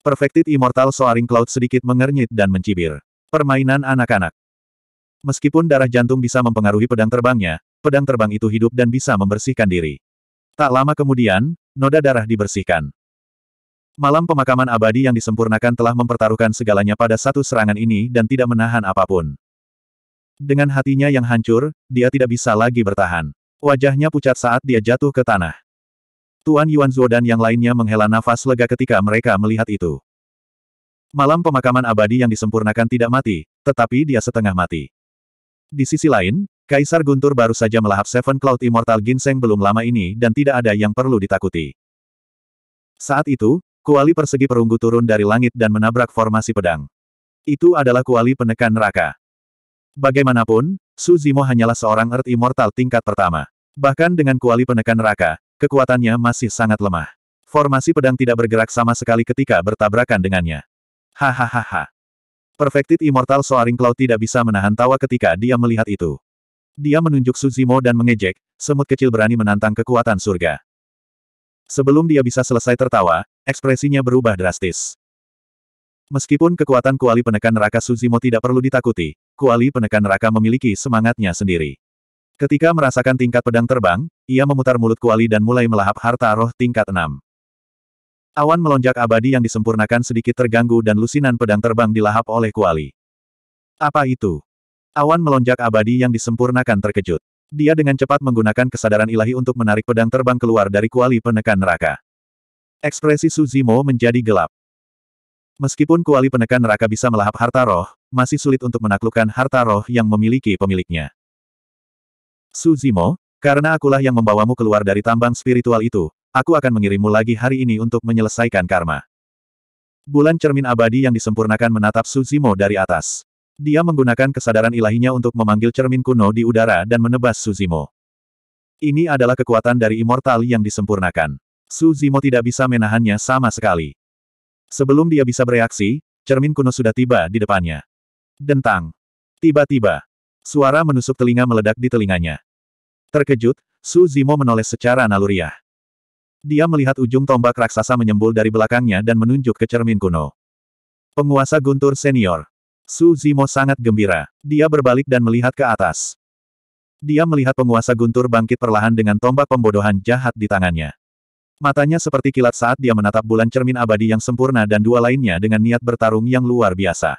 Perfected Immortal Soaring Cloud sedikit mengernyit dan mencibir. Permainan anak-anak. Meskipun darah jantung bisa mempengaruhi pedang terbangnya, pedang terbang itu hidup dan bisa membersihkan diri. Tak lama kemudian, noda darah dibersihkan. Malam pemakaman abadi yang disempurnakan telah mempertaruhkan segalanya pada satu serangan ini dan tidak menahan apapun. Dengan hatinya yang hancur, dia tidak bisa lagi bertahan. Wajahnya pucat saat dia jatuh ke tanah. Tuan Yuan Zuo dan yang lainnya menghela nafas lega ketika mereka melihat itu. Malam pemakaman abadi yang disempurnakan tidak mati, tetapi dia setengah mati. Di sisi lain, Kaisar Guntur baru saja melahap Seven Cloud Immortal Ginseng belum lama ini dan tidak ada yang perlu ditakuti. Saat itu, kuali persegi perunggu turun dari langit dan menabrak formasi pedang. Itu adalah kuali penekan neraka. Bagaimanapun, Su Zimo hanyalah seorang Earth Immortal tingkat pertama. Bahkan dengan kuali penekan neraka, Kekuatannya masih sangat lemah. Formasi pedang tidak bergerak sama sekali ketika bertabrakan dengannya. Hahaha. Perfected Immortal Soaring Cloud tidak bisa menahan tawa ketika dia melihat itu. Dia menunjuk Suzimo dan mengejek, semut kecil berani menantang kekuatan surga. Sebelum dia bisa selesai tertawa, ekspresinya berubah drastis. Meskipun kekuatan kuali penekan neraka Suzimo tidak perlu ditakuti, kuali penekan neraka memiliki semangatnya sendiri. Ketika merasakan tingkat pedang terbang, ia memutar mulut kuali dan mulai melahap harta roh tingkat enam. Awan melonjak abadi yang disempurnakan sedikit terganggu dan lusinan pedang terbang dilahap oleh kuali. Apa itu? Awan melonjak abadi yang disempurnakan terkejut. Dia dengan cepat menggunakan kesadaran ilahi untuk menarik pedang terbang keluar dari kuali penekan neraka. Ekspresi Suzimo menjadi gelap. Meskipun kuali penekan neraka bisa melahap harta roh, masih sulit untuk menaklukkan harta roh yang memiliki pemiliknya. Suzimo, karena akulah yang membawamu keluar dari tambang spiritual itu, aku akan mengirimmu lagi hari ini untuk menyelesaikan karma. Bulan cermin abadi yang disempurnakan menatap Suzimo dari atas. Dia menggunakan kesadaran ilahinya untuk memanggil cermin kuno di udara dan menebas Suzimo. Ini adalah kekuatan dari immortal yang disempurnakan. Suzimo tidak bisa menahannya sama sekali. Sebelum dia bisa bereaksi, cermin kuno sudah tiba di depannya. Dentang. Tiba-tiba, Suara menusuk telinga meledak di telinganya. Terkejut, Su Zimo menoleh secara naluriah. Dia melihat ujung tombak raksasa menyembul dari belakangnya dan menunjuk ke cermin kuno. Penguasa guntur senior. Su Zimo sangat gembira. Dia berbalik dan melihat ke atas. Dia melihat penguasa guntur bangkit perlahan dengan tombak pembodohan jahat di tangannya. Matanya seperti kilat saat dia menatap bulan cermin abadi yang sempurna dan dua lainnya dengan niat bertarung yang luar biasa.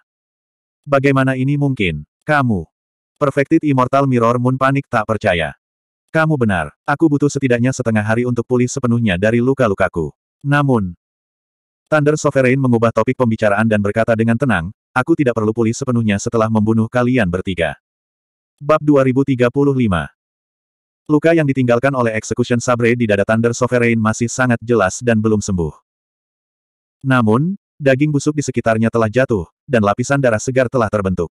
Bagaimana ini mungkin? Kamu, Perfected Immortal Mirror Moon panik tak percaya. Kamu benar, aku butuh setidaknya setengah hari untuk pulih sepenuhnya dari luka-lukaku. Namun, Thunder Sovereign mengubah topik pembicaraan dan berkata dengan tenang, aku tidak perlu pulih sepenuhnya setelah membunuh kalian bertiga. Bab 2035 Luka yang ditinggalkan oleh Execution Sabre di dada Thunder Sovereign masih sangat jelas dan belum sembuh. Namun, daging busuk di sekitarnya telah jatuh, dan lapisan darah segar telah terbentuk.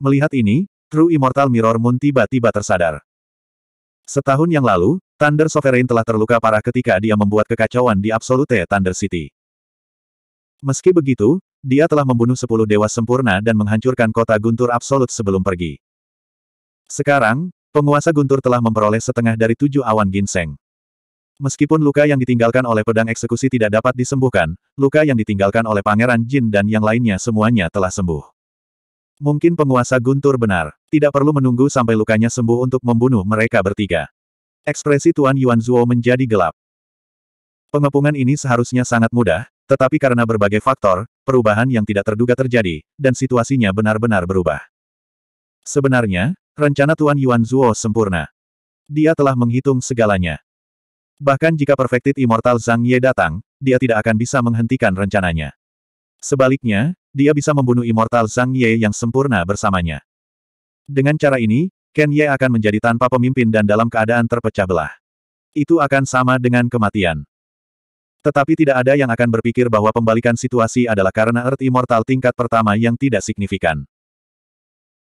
Melihat ini, True Immortal Mirror Moon tiba-tiba tersadar. Setahun yang lalu, Thunder Sovereign telah terluka parah ketika dia membuat kekacauan di Absolute Thunder City. Meski begitu, dia telah membunuh sepuluh dewa sempurna dan menghancurkan kota Guntur Absolute sebelum pergi. Sekarang, penguasa Guntur telah memperoleh setengah dari tujuh awan ginseng. Meskipun luka yang ditinggalkan oleh pedang eksekusi tidak dapat disembuhkan, luka yang ditinggalkan oleh Pangeran Jin dan yang lainnya semuanya telah sembuh. Mungkin penguasa Guntur benar. Tidak perlu menunggu sampai lukanya sembuh untuk membunuh mereka bertiga. Ekspresi Tuan Yuan Zhuo menjadi gelap. Pengepungan ini seharusnya sangat mudah, tetapi karena berbagai faktor, perubahan yang tidak terduga terjadi, dan situasinya benar-benar berubah. Sebenarnya, rencana Tuan Yuan Zhuo sempurna. Dia telah menghitung segalanya. Bahkan jika Perfected Immortal Zhang Ye datang, dia tidak akan bisa menghentikan rencananya. Sebaliknya, dia bisa membunuh Immortal Zhang Ye yang sempurna bersamanya. Dengan cara ini, Ken Ye akan menjadi tanpa pemimpin dan dalam keadaan terpecah belah. Itu akan sama dengan kematian. Tetapi tidak ada yang akan berpikir bahwa pembalikan situasi adalah karena Earth Immortal tingkat pertama yang tidak signifikan.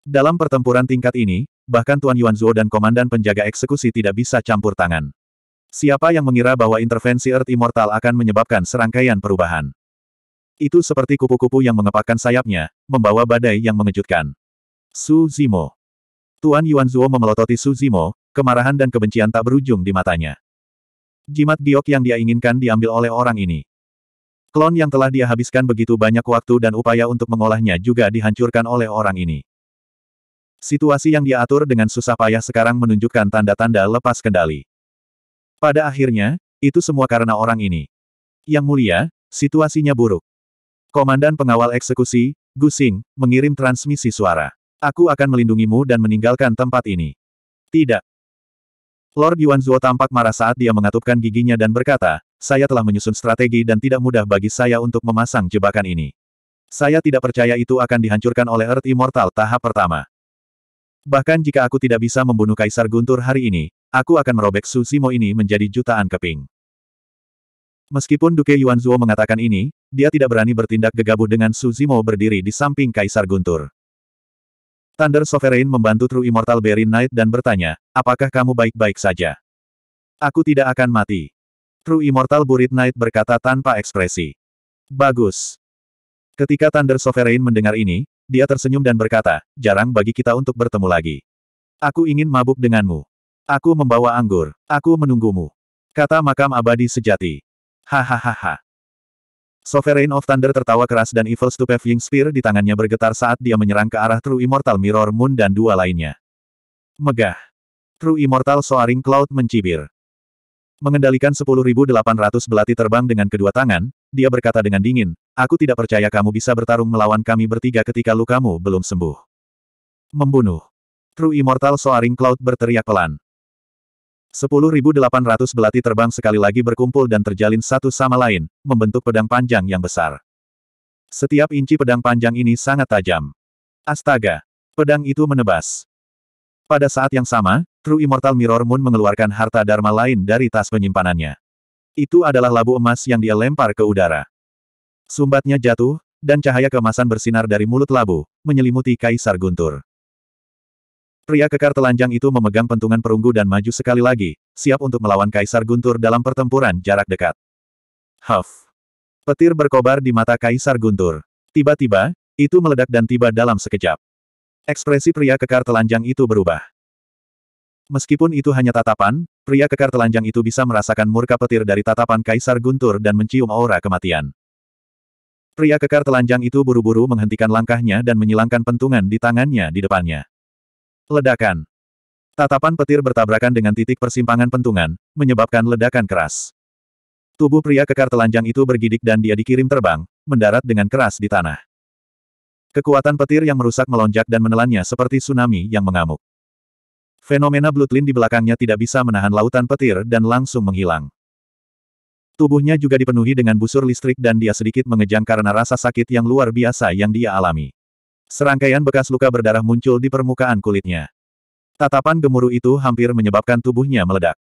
Dalam pertempuran tingkat ini, bahkan Tuan Yuan Zhuo dan Komandan Penjaga Eksekusi tidak bisa campur tangan. Siapa yang mengira bahwa intervensi Earth Immortal akan menyebabkan serangkaian perubahan? Itu seperti kupu-kupu yang mengepakkan sayapnya, membawa badai yang mengejutkan. Su Zimo. Tuan Yuan Zuo memelototi Su Zimo, kemarahan dan kebencian tak berujung di matanya. Jimat giok yang dia inginkan diambil oleh orang ini. Klon yang telah dia habiskan begitu banyak waktu dan upaya untuk mengolahnya juga dihancurkan oleh orang ini. Situasi yang dia dengan susah payah sekarang menunjukkan tanda-tanda lepas kendali. Pada akhirnya, itu semua karena orang ini. Yang mulia, situasinya buruk. Komandan Pengawal Eksekusi, Gusing, mengirim transmisi suara. Aku akan melindungimu dan meninggalkan tempat ini. Tidak. Lord Yuan Zuo tampak marah saat dia mengatupkan giginya dan berkata, saya telah menyusun strategi dan tidak mudah bagi saya untuk memasang jebakan ini. Saya tidak percaya itu akan dihancurkan oleh Earth Immortal tahap pertama. Bahkan jika aku tidak bisa membunuh Kaisar Guntur hari ini, aku akan merobek Susimo ini menjadi jutaan keping. Meskipun Duke Yuanzuo mengatakan ini, dia tidak berani bertindak gegabah dengan Su Zimo berdiri di samping Kaisar Guntur. Thunder Sovereign membantu True Immortal Berry Knight dan bertanya, apakah kamu baik-baik saja? Aku tidak akan mati. True Immortal Burit Knight berkata tanpa ekspresi. Bagus. Ketika Thunder Sovereign mendengar ini, dia tersenyum dan berkata, jarang bagi kita untuk bertemu lagi. Aku ingin mabuk denganmu. Aku membawa anggur. Aku menunggumu. Kata makam abadi sejati. Hahaha. Sovereign of Thunder tertawa keras dan Evil Stupefying Spear di tangannya bergetar saat dia menyerang ke arah True Immortal Mirror Moon dan dua lainnya. Megah. True Immortal Soaring Cloud mencibir. Mengendalikan 10.800 belati terbang dengan kedua tangan, dia berkata dengan dingin, Aku tidak percaya kamu bisa bertarung melawan kami bertiga ketika lukamu belum sembuh. Membunuh. True Immortal Soaring Cloud berteriak pelan. 10.800 belati terbang sekali lagi berkumpul dan terjalin satu sama lain, membentuk pedang panjang yang besar. Setiap inci pedang panjang ini sangat tajam. Astaga! Pedang itu menebas. Pada saat yang sama, True Immortal Mirror Moon mengeluarkan harta dharma lain dari tas penyimpanannya. Itu adalah labu emas yang dia lempar ke udara. Sumbatnya jatuh, dan cahaya kemasan bersinar dari mulut labu, menyelimuti Kaisar Guntur. Pria kekar telanjang itu memegang pentungan perunggu dan maju sekali lagi, siap untuk melawan Kaisar Guntur dalam pertempuran jarak dekat. Huff! Petir berkobar di mata Kaisar Guntur. Tiba-tiba, itu meledak dan tiba dalam sekejap. Ekspresi pria kekar telanjang itu berubah. Meskipun itu hanya tatapan, pria kekar telanjang itu bisa merasakan murka petir dari tatapan Kaisar Guntur dan mencium aura kematian. Pria kekar telanjang itu buru-buru menghentikan langkahnya dan menyilangkan pentungan di tangannya di depannya. Ledakan. Tatapan petir bertabrakan dengan titik persimpangan pentungan, menyebabkan ledakan keras. Tubuh pria kekar telanjang itu bergidik dan dia dikirim terbang, mendarat dengan keras di tanah. Kekuatan petir yang merusak melonjak dan menelannya seperti tsunami yang mengamuk. Fenomena Blutlin di belakangnya tidak bisa menahan lautan petir dan langsung menghilang. Tubuhnya juga dipenuhi dengan busur listrik dan dia sedikit mengejang karena rasa sakit yang luar biasa yang dia alami. Serangkaian bekas luka berdarah muncul di permukaan kulitnya. Tatapan gemuruh itu hampir menyebabkan tubuhnya meledak.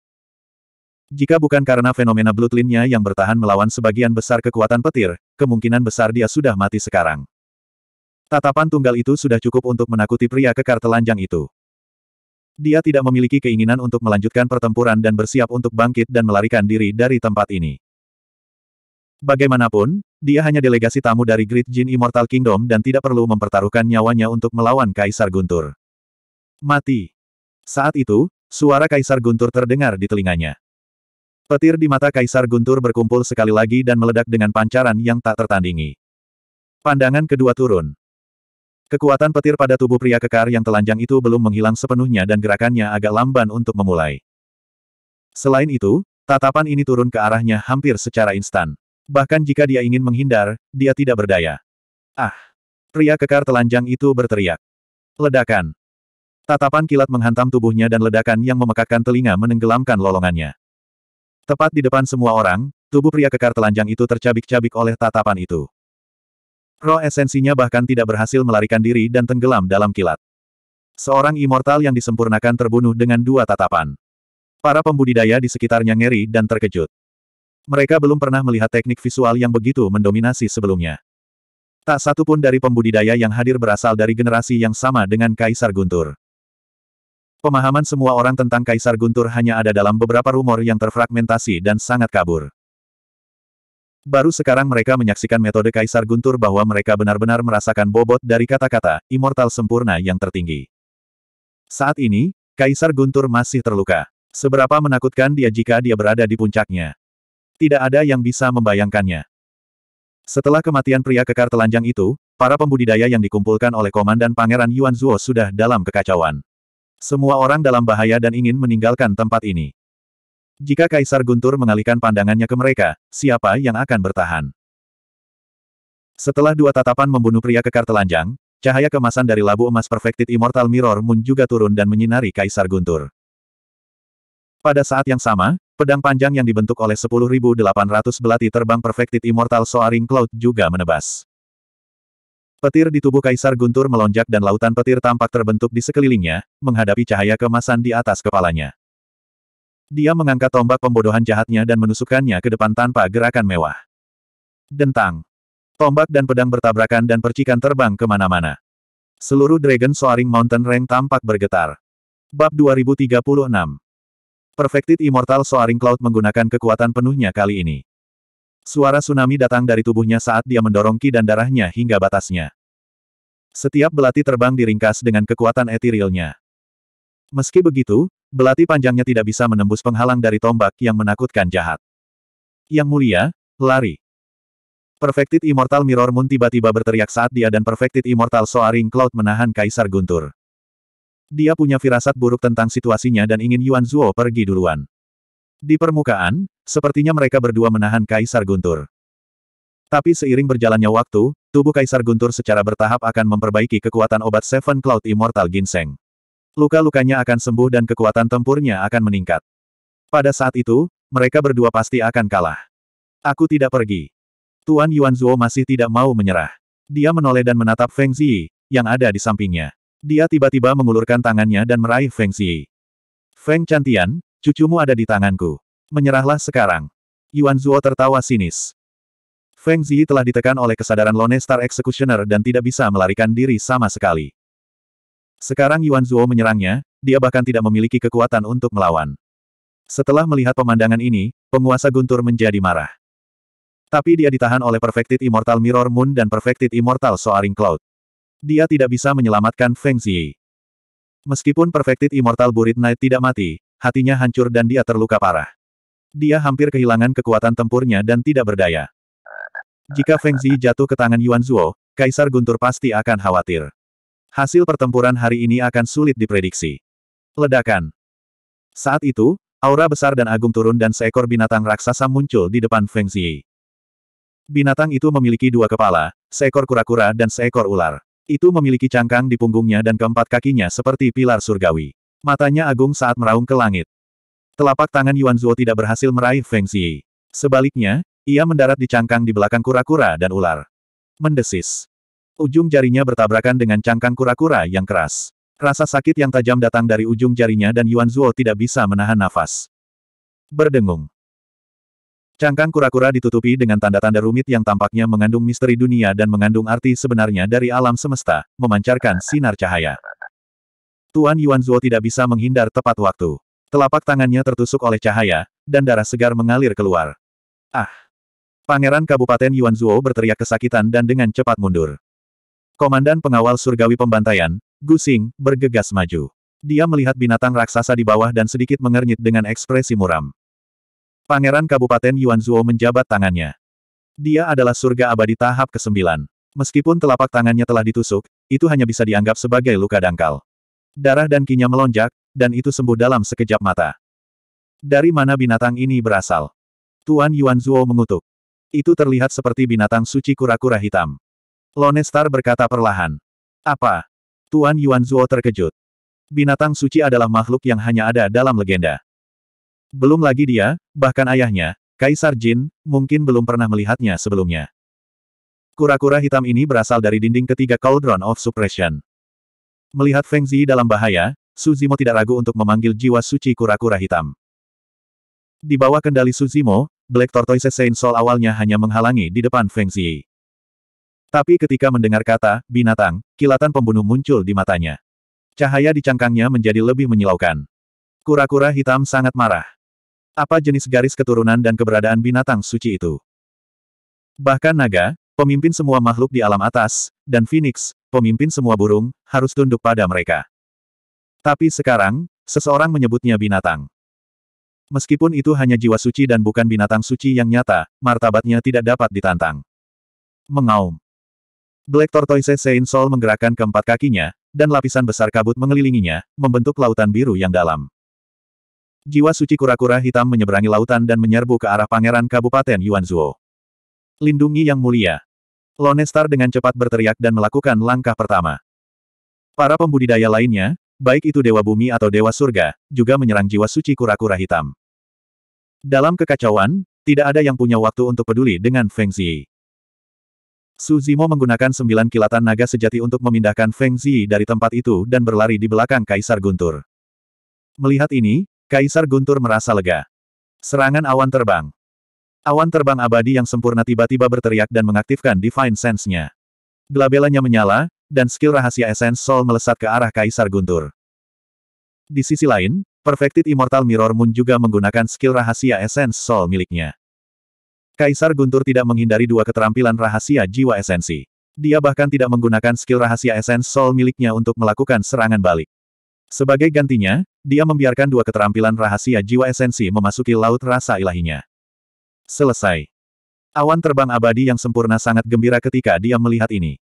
Jika bukan karena fenomena bloodline-nya yang bertahan melawan sebagian besar kekuatan petir, kemungkinan besar dia sudah mati sekarang. Tatapan tunggal itu sudah cukup untuk menakuti pria kekar telanjang itu. Dia tidak memiliki keinginan untuk melanjutkan pertempuran dan bersiap untuk bangkit dan melarikan diri dari tempat ini. Bagaimanapun, dia hanya delegasi tamu dari Great Jin Immortal Kingdom dan tidak perlu mempertaruhkan nyawanya untuk melawan Kaisar Guntur. Mati. Saat itu, suara Kaisar Guntur terdengar di telinganya. Petir di mata Kaisar Guntur berkumpul sekali lagi dan meledak dengan pancaran yang tak tertandingi. Pandangan kedua turun. Kekuatan petir pada tubuh pria kekar yang telanjang itu belum menghilang sepenuhnya dan gerakannya agak lamban untuk memulai. Selain itu, tatapan ini turun ke arahnya hampir secara instan. Bahkan jika dia ingin menghindar, dia tidak berdaya. Ah! Pria kekar telanjang itu berteriak. Ledakan! Tatapan kilat menghantam tubuhnya dan ledakan yang memekakkan telinga menenggelamkan lolongannya. Tepat di depan semua orang, tubuh pria kekar telanjang itu tercabik-cabik oleh tatapan itu. Roh esensinya bahkan tidak berhasil melarikan diri dan tenggelam dalam kilat. Seorang immortal yang disempurnakan terbunuh dengan dua tatapan. Para pembudidaya di sekitarnya ngeri dan terkejut. Mereka belum pernah melihat teknik visual yang begitu mendominasi sebelumnya. Tak satu pun dari pembudidaya yang hadir berasal dari generasi yang sama dengan Kaisar Guntur. Pemahaman semua orang tentang Kaisar Guntur hanya ada dalam beberapa rumor yang terfragmentasi dan sangat kabur. Baru sekarang mereka menyaksikan metode Kaisar Guntur bahwa mereka benar-benar merasakan bobot dari kata-kata, immortal sempurna yang tertinggi. Saat ini, Kaisar Guntur masih terluka. Seberapa menakutkan dia jika dia berada di puncaknya. Tidak ada yang bisa membayangkannya. Setelah kematian pria kekar telanjang itu, para pembudidaya yang dikumpulkan oleh Komandan Pangeran Yuan Zuo sudah dalam kekacauan. Semua orang dalam bahaya dan ingin meninggalkan tempat ini. Jika Kaisar Guntur mengalihkan pandangannya ke mereka, siapa yang akan bertahan? Setelah dua tatapan membunuh pria kekar telanjang, cahaya kemasan dari labu emas Perfected Immortal Mirror Moon juga turun dan menyinari Kaisar Guntur. Pada saat yang sama, Pedang panjang yang dibentuk oleh 10.800 belati terbang Perfected Immortal Soaring Cloud juga menebas. Petir di tubuh Kaisar Guntur melonjak dan lautan petir tampak terbentuk di sekelilingnya, menghadapi cahaya kemasan di atas kepalanya. Dia mengangkat tombak pembodohan jahatnya dan menusukkannya ke depan tanpa gerakan mewah. Dentang. Tombak dan pedang bertabrakan dan percikan terbang kemana-mana. Seluruh Dragon Soaring Mountain Rank tampak bergetar. Bab 2036 Perfected Immortal Soaring Cloud menggunakan kekuatan penuhnya kali ini. Suara tsunami datang dari tubuhnya saat dia mendorong ki dan darahnya hingga batasnya. Setiap belati terbang diringkas dengan kekuatan etirilnya. Meski begitu, belati panjangnya tidak bisa menembus penghalang dari tombak yang menakutkan jahat. Yang mulia, lari. Perfected Immortal Mirror Moon tiba-tiba berteriak saat dia dan Perfected Immortal Soaring Cloud menahan Kaisar Guntur. Dia punya firasat buruk tentang situasinya dan ingin Yuan Zuo pergi duluan. Di permukaan, sepertinya mereka berdua menahan Kaisar Guntur. Tapi seiring berjalannya waktu, tubuh Kaisar Guntur secara bertahap akan memperbaiki kekuatan obat Seven Cloud Immortal Ginseng. Luka-lukanya akan sembuh dan kekuatan tempurnya akan meningkat. Pada saat itu, mereka berdua pasti akan kalah. Aku tidak pergi. Tuan Yuan Zuo masih tidak mau menyerah. Dia menoleh dan menatap Feng Ziyi, yang ada di sampingnya. Dia tiba-tiba mengulurkan tangannya dan meraih Feng Xie. Feng cantian, cucumu ada di tanganku. Menyerahlah sekarang. Yuan Zuo tertawa sinis. Feng Xie telah ditekan oleh kesadaran Lone Star Executioner dan tidak bisa melarikan diri sama sekali. Sekarang Yuan Zuo menyerangnya, dia bahkan tidak memiliki kekuatan untuk melawan. Setelah melihat pemandangan ini, penguasa Guntur menjadi marah. Tapi dia ditahan oleh Perfected Immortal Mirror Moon dan Perfected Immortal Soaring Cloud dia tidak bisa menyelamatkan Feng Xi. Meskipun Perfected Immortal Burit Knight tidak mati, hatinya hancur dan dia terluka parah. Dia hampir kehilangan kekuatan tempurnya dan tidak berdaya. Jika Feng Zi jatuh ke tangan Yuan Zhuo, Kaisar Guntur pasti akan khawatir. Hasil pertempuran hari ini akan sulit diprediksi. Ledakan. Saat itu, aura besar dan agung turun dan seekor binatang raksasa muncul di depan Feng Zi. Binatang itu memiliki dua kepala, seekor kura-kura dan seekor ular. Itu memiliki cangkang di punggungnya dan keempat kakinya seperti pilar surgawi. Matanya agung saat meraung ke langit. Telapak tangan Yuan Zuo tidak berhasil meraih Feng Xi. Sebaliknya, ia mendarat di cangkang di belakang kura-kura dan ular. Mendesis. Ujung jarinya bertabrakan dengan cangkang kura-kura yang keras. Rasa sakit yang tajam datang dari ujung jarinya dan Yuan Zuo tidak bisa menahan nafas. Berdengung. Cangkang kura-kura ditutupi dengan tanda-tanda rumit yang tampaknya mengandung misteri dunia dan mengandung arti sebenarnya dari alam semesta, memancarkan sinar cahaya. Tuan Yuan Zuo tidak bisa menghindar tepat waktu. Telapak tangannya tertusuk oleh cahaya, dan darah segar mengalir keluar. Ah! Pangeran Kabupaten Yuan Zuo berteriak kesakitan dan dengan cepat mundur. Komandan pengawal surgawi pembantaian, Gu Xing bergegas maju. Dia melihat binatang raksasa di bawah dan sedikit mengernyit dengan ekspresi muram. Pangeran Kabupaten Yuan Zuo menjabat tangannya. Dia adalah surga abadi tahap ke-9. Meskipun telapak tangannya telah ditusuk, itu hanya bisa dianggap sebagai luka dangkal. Darah dan kinya melonjak, dan itu sembuh dalam sekejap mata. Dari mana binatang ini berasal? Tuan Yuan Zuo mengutuk. Itu terlihat seperti binatang suci kura-kura hitam. Lone Star berkata perlahan. Apa? Tuan Yuan Zuo terkejut. Binatang suci adalah makhluk yang hanya ada dalam legenda. Belum lagi dia, bahkan ayahnya, Kaisar Jin, mungkin belum pernah melihatnya sebelumnya. Kura-kura hitam ini berasal dari dinding ketiga Cauldron of Suppression. Melihat Feng Zi dalam bahaya, Suzimo tidak ragu untuk memanggil jiwa suci kura-kura hitam. Di bawah kendali Suzimo, Black Tortoise Saint Soul awalnya hanya menghalangi di depan Feng Zi. Tapi ketika mendengar kata, binatang, kilatan pembunuh muncul di matanya. Cahaya di cangkangnya menjadi lebih menyilaukan. Kura-kura hitam sangat marah. Apa jenis garis keturunan dan keberadaan binatang suci itu? Bahkan naga, pemimpin semua makhluk di alam atas, dan phoenix, pemimpin semua burung, harus tunduk pada mereka. Tapi sekarang, seseorang menyebutnya binatang. Meskipun itu hanya jiwa suci dan bukan binatang suci yang nyata, martabatnya tidak dapat ditantang. Mengaum. Black Tortoise Saint Sol menggerakkan keempat kakinya, dan lapisan besar kabut mengelilinginya, membentuk lautan biru yang dalam. Jiwa suci kura-kura hitam menyeberangi lautan dan menyerbu ke arah pangeran Kabupaten Yuanzuo. Lindungi Yang Mulia. Lonestar dengan cepat berteriak dan melakukan langkah pertama. Para pembudidaya lainnya, baik itu Dewa Bumi atau Dewa Surga, juga menyerang jiwa suci kura-kura hitam. Dalam kekacauan, tidak ada yang punya waktu untuk peduli dengan Feng Zii. Su Zimo menggunakan sembilan kilatan naga sejati untuk memindahkan Feng Zii dari tempat itu dan berlari di belakang Kaisar Guntur. Melihat ini, Kaisar Guntur merasa lega. Serangan awan terbang. Awan terbang abadi yang sempurna tiba-tiba berteriak dan mengaktifkan Divine Sense-nya. Glabelanya menyala, dan skill rahasia Essence Soul melesat ke arah Kaisar Guntur. Di sisi lain, Perfected Immortal Mirror Moon juga menggunakan skill rahasia Essence Soul miliknya. Kaisar Guntur tidak menghindari dua keterampilan rahasia jiwa esensi. Dia bahkan tidak menggunakan skill rahasia Essence Soul miliknya untuk melakukan serangan balik. Sebagai gantinya, dia membiarkan dua keterampilan rahasia jiwa esensi memasuki laut rasa ilahinya. Selesai. Awan terbang abadi yang sempurna sangat gembira ketika dia melihat ini.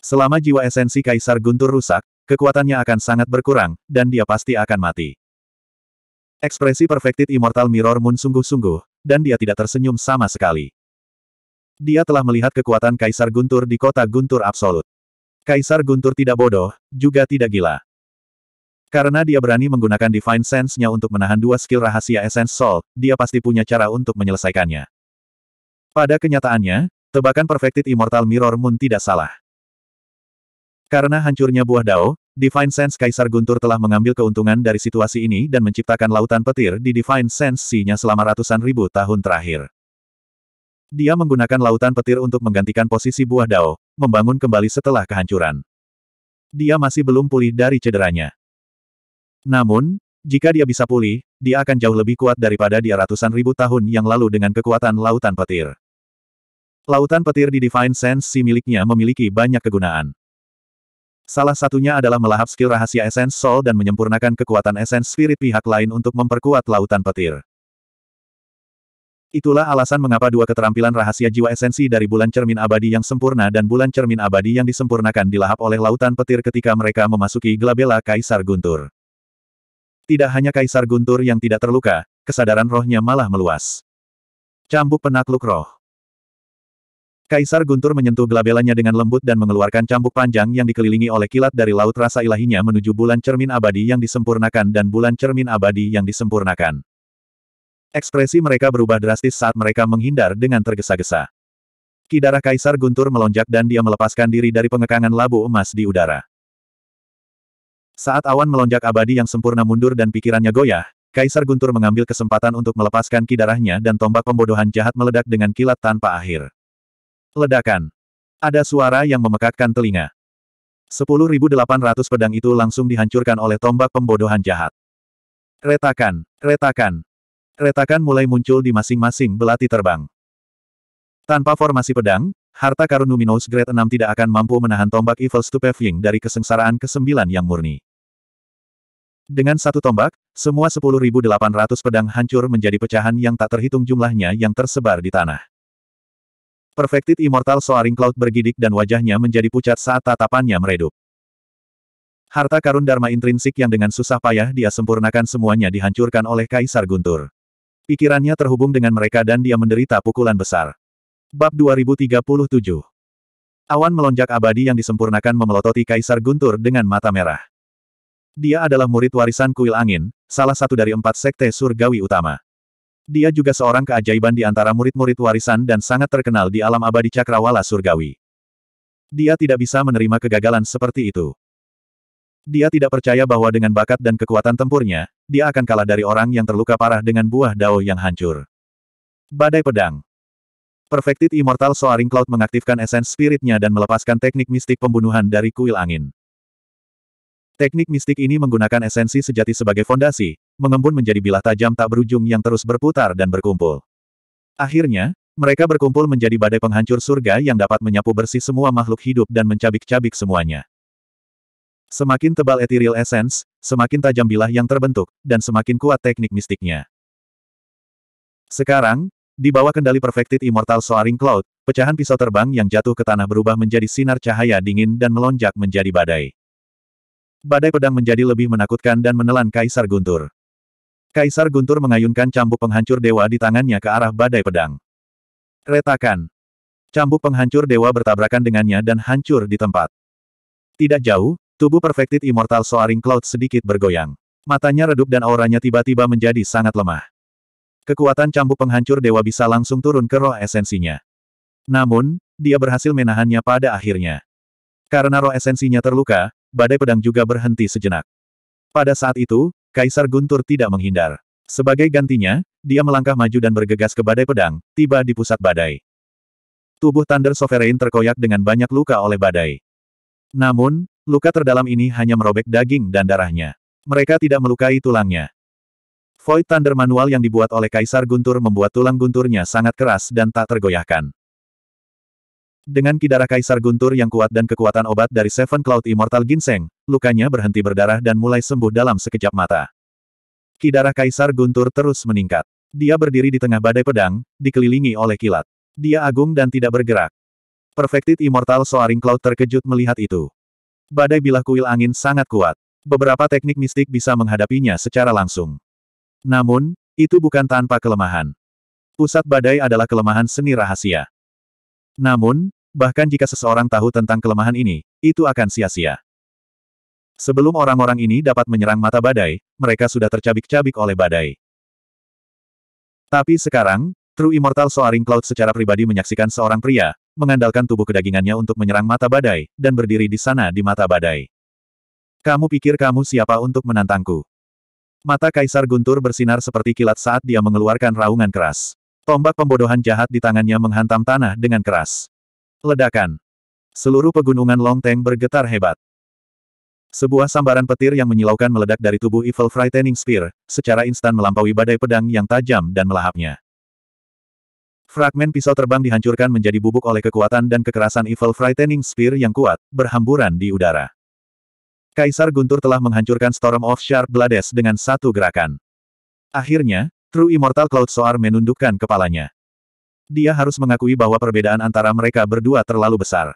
Selama jiwa esensi Kaisar Guntur rusak, kekuatannya akan sangat berkurang, dan dia pasti akan mati. Ekspresi perfected Immortal Mirror Moon sungguh-sungguh, dan dia tidak tersenyum sama sekali. Dia telah melihat kekuatan Kaisar Guntur di kota Guntur Absolut. Kaisar Guntur tidak bodoh, juga tidak gila. Karena dia berani menggunakan Divine Sense-nya untuk menahan dua skill rahasia Essence Soul, dia pasti punya cara untuk menyelesaikannya. Pada kenyataannya, tebakan Perfected Immortal Mirror Moon tidak salah. Karena hancurnya buah Dao, Divine Sense Kaisar Guntur telah mengambil keuntungan dari situasi ini dan menciptakan lautan petir di Divine Sense nya selama ratusan ribu tahun terakhir. Dia menggunakan lautan petir untuk menggantikan posisi buah Dao, membangun kembali setelah kehancuran. Dia masih belum pulih dari cederanya. Namun, jika dia bisa pulih, dia akan jauh lebih kuat daripada dia ratusan ribu tahun yang lalu dengan kekuatan lautan petir. Lautan petir di Divine Sense si miliknya memiliki banyak kegunaan. Salah satunya adalah melahap skill rahasia Essence Soul dan menyempurnakan kekuatan Essence Spirit pihak lain untuk memperkuat lautan petir. Itulah alasan mengapa dua keterampilan rahasia jiwa esensi dari bulan cermin abadi yang sempurna dan bulan cermin abadi yang disempurnakan dilahap oleh lautan petir ketika mereka memasuki Glabella Kaisar Guntur. Tidak hanya Kaisar Guntur yang tidak terluka, kesadaran rohnya malah meluas. Cambuk penakluk roh. Kaisar Guntur menyentuh gelabelanya dengan lembut dan mengeluarkan cambuk panjang yang dikelilingi oleh kilat dari laut rasa ilahinya menuju bulan cermin abadi yang disempurnakan dan bulan cermin abadi yang disempurnakan. Ekspresi mereka berubah drastis saat mereka menghindar dengan tergesa-gesa. Kidarah Kaisar Guntur melonjak dan dia melepaskan diri dari pengekangan labu emas di udara. Saat awan melonjak abadi yang sempurna mundur dan pikirannya goyah, Kaisar Guntur mengambil kesempatan untuk melepaskan ki darahnya dan tombak pembodohan jahat meledak dengan kilat tanpa akhir. Ledakan. Ada suara yang memekakkan telinga. 10.800 pedang itu langsung dihancurkan oleh tombak pembodohan jahat. Retakan, retakan. Retakan mulai muncul di masing-masing belati terbang. Tanpa formasi pedang, harta karun Numinous Grade 6 tidak akan mampu menahan tombak Evil Stupefying dari kesengsaraan kesembilan yang murni. Dengan satu tombak, semua 10.800 pedang hancur menjadi pecahan yang tak terhitung jumlahnya yang tersebar di tanah. Perfected Immortal Soaring Cloud bergidik dan wajahnya menjadi pucat saat tatapannya meredup. Harta karun Dharma intrinsik yang dengan susah payah dia sempurnakan semuanya dihancurkan oleh Kaisar Guntur. Pikirannya terhubung dengan mereka dan dia menderita pukulan besar. Bab 2037 Awan melonjak abadi yang disempurnakan memelototi Kaisar Guntur dengan mata merah. Dia adalah murid warisan kuil angin, salah satu dari empat sekte surgawi utama. Dia juga seorang keajaiban di antara murid-murid warisan dan sangat terkenal di alam abadi cakrawala surgawi. Dia tidak bisa menerima kegagalan seperti itu. Dia tidak percaya bahwa dengan bakat dan kekuatan tempurnya, dia akan kalah dari orang yang terluka parah dengan buah dao yang hancur. Badai Pedang Perfected Immortal Soaring Cloud mengaktifkan esens spiritnya dan melepaskan teknik mistik pembunuhan dari kuil angin. Teknik mistik ini menggunakan esensi sejati sebagai fondasi, mengembun menjadi bilah tajam tak berujung yang terus berputar dan berkumpul. Akhirnya, mereka berkumpul menjadi badai penghancur surga yang dapat menyapu bersih semua makhluk hidup dan mencabik-cabik semuanya. Semakin tebal ethereal essence, semakin tajam bilah yang terbentuk, dan semakin kuat teknik mistiknya. Sekarang, di bawah kendali Perfected Immortal Soaring Cloud, pecahan pisau terbang yang jatuh ke tanah berubah menjadi sinar cahaya dingin dan melonjak menjadi badai badai pedang menjadi lebih menakutkan dan menelan Kaisar Guntur. Kaisar Guntur mengayunkan cambuk penghancur dewa di tangannya ke arah badai pedang. Retakan. Cambuk penghancur dewa bertabrakan dengannya dan hancur di tempat. Tidak jauh, tubuh Perfected Immortal Soaring Cloud sedikit bergoyang. Matanya redup dan auranya tiba-tiba menjadi sangat lemah. Kekuatan cambuk penghancur dewa bisa langsung turun ke roh esensinya. Namun, dia berhasil menahannya pada akhirnya. Karena roh esensinya terluka, badai pedang juga berhenti sejenak. Pada saat itu, Kaisar Guntur tidak menghindar. Sebagai gantinya, dia melangkah maju dan bergegas ke badai pedang, tiba di pusat badai. Tubuh Thunder Sovereign terkoyak dengan banyak luka oleh badai. Namun, luka terdalam ini hanya merobek daging dan darahnya. Mereka tidak melukai tulangnya. Void Thunder manual yang dibuat oleh Kaisar Guntur membuat tulang gunturnya sangat keras dan tak tergoyahkan. Dengan kidara kaisar guntur yang kuat dan kekuatan obat dari Seven Cloud Immortal Ginseng, lukanya berhenti berdarah dan mulai sembuh dalam sekejap mata. Kidara kaisar guntur terus meningkat. Dia berdiri di tengah badai pedang, dikelilingi oleh kilat. Dia agung dan tidak bergerak. Perfected Immortal Soaring Cloud terkejut melihat itu. Badai bilah kuil angin sangat kuat. Beberapa teknik mistik bisa menghadapinya secara langsung. Namun, itu bukan tanpa kelemahan. Pusat badai adalah kelemahan seni rahasia. Namun, bahkan jika seseorang tahu tentang kelemahan ini, itu akan sia-sia. Sebelum orang-orang ini dapat menyerang mata badai, mereka sudah tercabik-cabik oleh badai. Tapi sekarang, True Immortal Soaring Cloud secara pribadi menyaksikan seorang pria, mengandalkan tubuh kedagingannya untuk menyerang mata badai, dan berdiri di sana di mata badai. Kamu pikir kamu siapa untuk menantangku? Mata Kaisar Guntur bersinar seperti kilat saat dia mengeluarkan raungan keras. Tombak pembodohan jahat di tangannya menghantam tanah dengan keras. Ledakan. Seluruh pegunungan Longteng bergetar hebat. Sebuah sambaran petir yang menyilaukan meledak dari tubuh Evil Frightening Spear, secara instan melampaui badai pedang yang tajam dan melahapnya. Fragmen pisau terbang dihancurkan menjadi bubuk oleh kekuatan dan kekerasan Evil Frightening Spear yang kuat, berhamburan di udara. Kaisar Guntur telah menghancurkan Storm of Sharp Blades dengan satu gerakan. Akhirnya, True Immortal Cloud Soar menundukkan kepalanya. Dia harus mengakui bahwa perbedaan antara mereka berdua terlalu besar.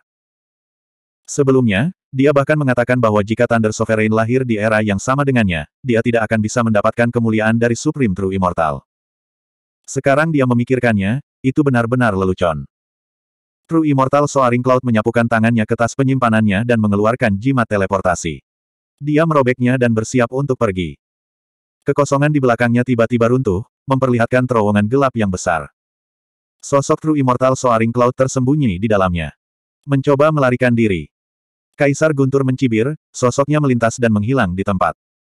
Sebelumnya, dia bahkan mengatakan bahwa jika Thunder Sovereign lahir di era yang sama dengannya, dia tidak akan bisa mendapatkan kemuliaan dari Supreme True Immortal. Sekarang dia memikirkannya, itu benar-benar lelucon. True Immortal Soaring Cloud menyapukan tangannya ke tas penyimpanannya dan mengeluarkan jimat teleportasi. Dia merobeknya dan bersiap untuk pergi. Kekosongan di belakangnya tiba-tiba runtuh, memperlihatkan terowongan gelap yang besar. Sosok True Immortal Soaring Cloud tersembunyi di dalamnya. Mencoba melarikan diri. Kaisar Guntur mencibir, sosoknya melintas dan menghilang di tempat.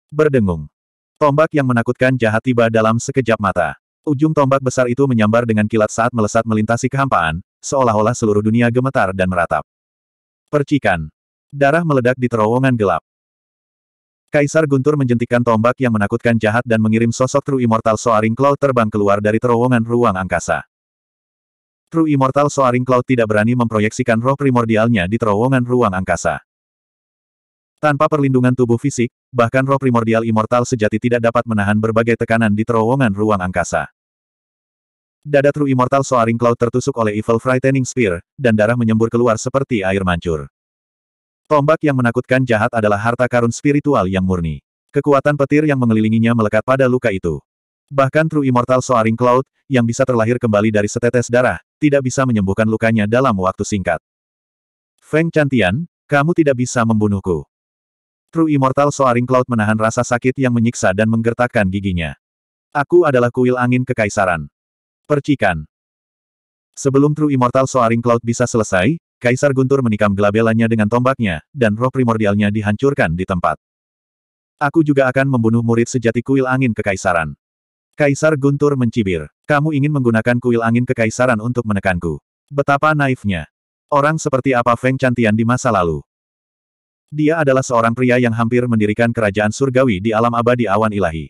Berdengung. Tombak yang menakutkan jahat tiba dalam sekejap mata. Ujung tombak besar itu menyambar dengan kilat saat melesat melintasi kehampaan, seolah-olah seluruh dunia gemetar dan meratap. Percikan. Darah meledak di terowongan gelap. Kaisar Guntur menjentikan tombak yang menakutkan jahat dan mengirim sosok True Immortal Soaring Cloud terbang keluar dari terowongan ruang angkasa. True Immortal Soaring Cloud tidak berani memproyeksikan roh primordialnya di terowongan ruang angkasa. Tanpa perlindungan tubuh fisik, bahkan roh primordial immortal sejati tidak dapat menahan berbagai tekanan di terowongan ruang angkasa. Dada True Immortal Soaring Cloud tertusuk oleh Evil Frightening Spear, dan darah menyembur keluar seperti air mancur. Tombak yang menakutkan jahat adalah harta karun spiritual yang murni. Kekuatan petir yang mengelilinginya melekat pada luka itu. Bahkan True Immortal Soaring Cloud, yang bisa terlahir kembali dari setetes darah, tidak bisa menyembuhkan lukanya dalam waktu singkat. Feng Cantian, kamu tidak bisa membunuhku. True Immortal Soaring Cloud menahan rasa sakit yang menyiksa dan menggertakkan giginya. Aku adalah kuil angin kekaisaran. Percikan. Sebelum True Immortal Soaring Cloud bisa selesai, Kaisar Guntur menikam gelabelannya dengan tombaknya, dan roh primordialnya dihancurkan di tempat. Aku juga akan membunuh murid sejati kuil angin kekaisaran. Kaisar Guntur mencibir. Kamu ingin menggunakan kuil angin kekaisaran untuk menekanku. Betapa naifnya. Orang seperti apa Feng Cantian di masa lalu. Dia adalah seorang pria yang hampir mendirikan kerajaan surgawi di alam abadi awan ilahi.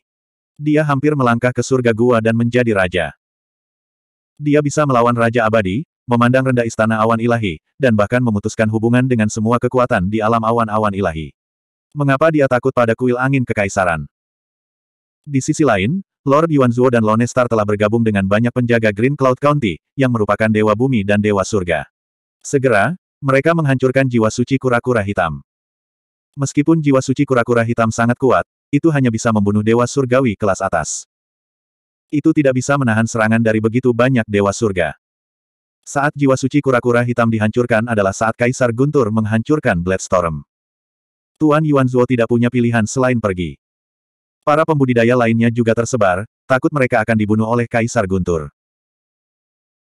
Dia hampir melangkah ke surga gua dan menjadi raja. Dia bisa melawan raja abadi, memandang rendah istana awan ilahi, dan bahkan memutuskan hubungan dengan semua kekuatan di alam awan-awan ilahi. Mengapa dia takut pada kuil angin kekaisaran? Di sisi lain, Lord Yuan Yuanzuo dan Lone Star telah bergabung dengan banyak penjaga Green Cloud County, yang merupakan dewa bumi dan dewa surga. Segera, mereka menghancurkan jiwa suci kura-kura hitam. Meskipun jiwa suci kura-kura hitam sangat kuat, itu hanya bisa membunuh dewa surgawi kelas atas. Itu tidak bisa menahan serangan dari begitu banyak dewa surga. Saat jiwa suci kura-kura hitam dihancurkan adalah saat Kaisar Guntur menghancurkan Bloodstorm. Tuan Yuan Zhuo tidak punya pilihan selain pergi. Para pembudidaya lainnya juga tersebar, takut mereka akan dibunuh oleh Kaisar Guntur.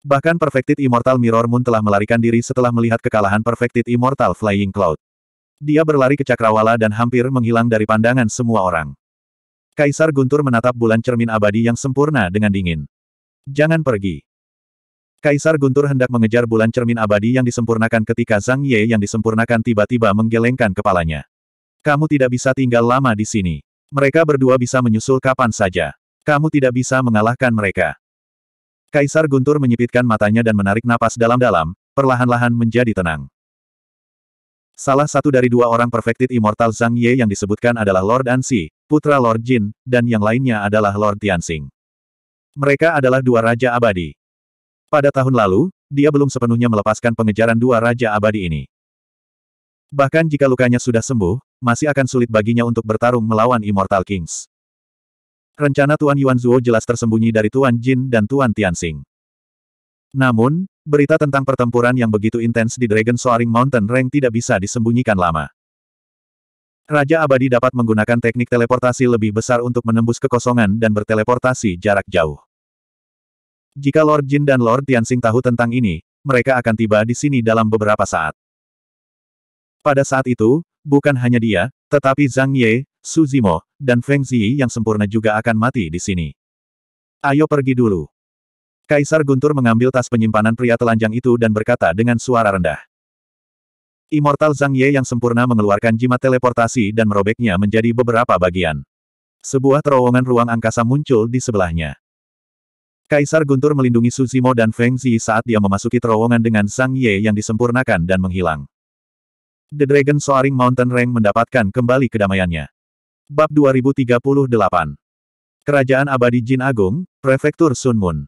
Bahkan Perfected Immortal Mirror Moon telah melarikan diri setelah melihat kekalahan Perfected Immortal Flying Cloud. Dia berlari ke Cakrawala dan hampir menghilang dari pandangan semua orang. Kaisar Guntur menatap bulan cermin abadi yang sempurna dengan dingin. Jangan pergi. Kaisar Guntur hendak mengejar bulan cermin abadi yang disempurnakan ketika Zhang Ye yang disempurnakan tiba-tiba menggelengkan kepalanya. Kamu tidak bisa tinggal lama di sini. Mereka berdua bisa menyusul kapan saja. Kamu tidak bisa mengalahkan mereka. Kaisar Guntur menyipitkan matanya dan menarik napas dalam-dalam, perlahan-lahan menjadi tenang. Salah satu dari dua orang Perfected Immortal Zhang Ye yang disebutkan adalah Lord Anxi, putra Lord Jin, dan yang lainnya adalah Lord Tianxing. Mereka adalah dua Raja Abadi. Pada tahun lalu, dia belum sepenuhnya melepaskan pengejaran dua Raja Abadi ini. Bahkan jika lukanya sudah sembuh, masih akan sulit baginya untuk bertarung melawan Immortal Kings. Rencana Tuan Yuan Zuo jelas tersembunyi dari Tuan Jin dan Tuan Tianxing. Namun, berita tentang pertempuran yang begitu intens di Dragon Soaring Mountain Rank tidak bisa disembunyikan lama. Raja Abadi dapat menggunakan teknik teleportasi lebih besar untuk menembus kekosongan dan berteleportasi jarak jauh. Jika Lord Jin dan Lord Tianxing tahu tentang ini, mereka akan tiba di sini dalam beberapa saat. Pada saat itu, Bukan hanya dia, tetapi Zhang Ye, Su Zimo, dan Feng Ziyi yang sempurna juga akan mati di sini. Ayo pergi dulu. Kaisar Guntur mengambil tas penyimpanan pria telanjang itu dan berkata dengan suara rendah. Immortal Zhang Ye yang sempurna mengeluarkan jimat teleportasi dan merobeknya menjadi beberapa bagian. Sebuah terowongan ruang angkasa muncul di sebelahnya. Kaisar Guntur melindungi Suzimo dan Feng Zi saat dia memasuki terowongan dengan Zhang Ye yang disempurnakan dan menghilang. The Dragon Soaring Mountain Rank mendapatkan kembali kedamaiannya. Bab 2038 Kerajaan Abadi Jin Agung, Prefektur Moon.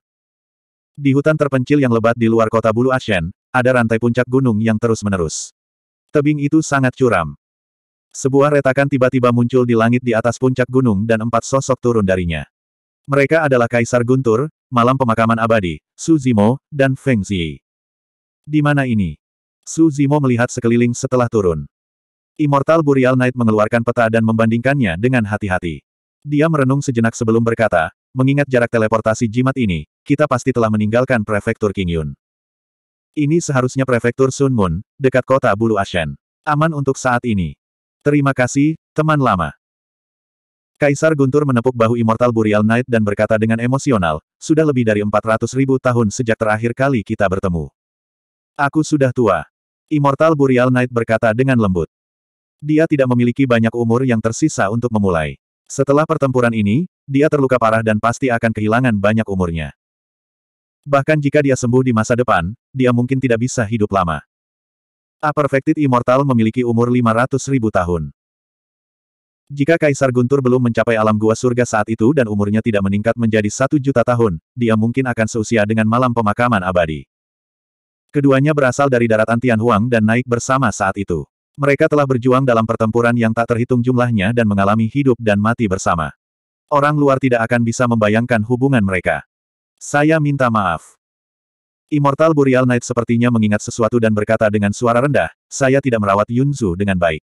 Di hutan terpencil yang lebat di luar kota Bulu Ashen, ada rantai puncak gunung yang terus-menerus. Tebing itu sangat curam. Sebuah retakan tiba-tiba muncul di langit di atas puncak gunung dan empat sosok turun darinya. Mereka adalah Kaisar Guntur, Malam Pemakaman Abadi, Suzimo, dan Feng Zi. Di mana ini? Su Zimo melihat sekeliling setelah turun. Immortal Burial Knight mengeluarkan peta dan membandingkannya dengan hati-hati. Dia merenung sejenak sebelum berkata, mengingat jarak teleportasi jimat ini, kita pasti telah meninggalkan Prefektur King Yun. Ini seharusnya Prefektur Sun Moon, dekat kota Bulu Ashen. Aman untuk saat ini. Terima kasih, teman lama. Kaisar Guntur menepuk bahu Immortal Burial Knight dan berkata dengan emosional, sudah lebih dari 400 ribu tahun sejak terakhir kali kita bertemu. Aku sudah tua. Immortal Burial Knight berkata dengan lembut. Dia tidak memiliki banyak umur yang tersisa untuk memulai. Setelah pertempuran ini, dia terluka parah dan pasti akan kehilangan banyak umurnya. Bahkan jika dia sembuh di masa depan, dia mungkin tidak bisa hidup lama. A Perfected Immortal memiliki umur 500 ribu tahun. Jika Kaisar Guntur belum mencapai alam gua surga saat itu dan umurnya tidak meningkat menjadi satu juta tahun, dia mungkin akan seusia dengan malam pemakaman abadi. Keduanya berasal dari daratan Tianhuang dan naik bersama saat itu. Mereka telah berjuang dalam pertempuran yang tak terhitung jumlahnya dan mengalami hidup dan mati bersama. Orang luar tidak akan bisa membayangkan hubungan mereka. Saya minta maaf. Immortal Burial Knight sepertinya mengingat sesuatu dan berkata dengan suara rendah, saya tidak merawat Yunzu dengan baik.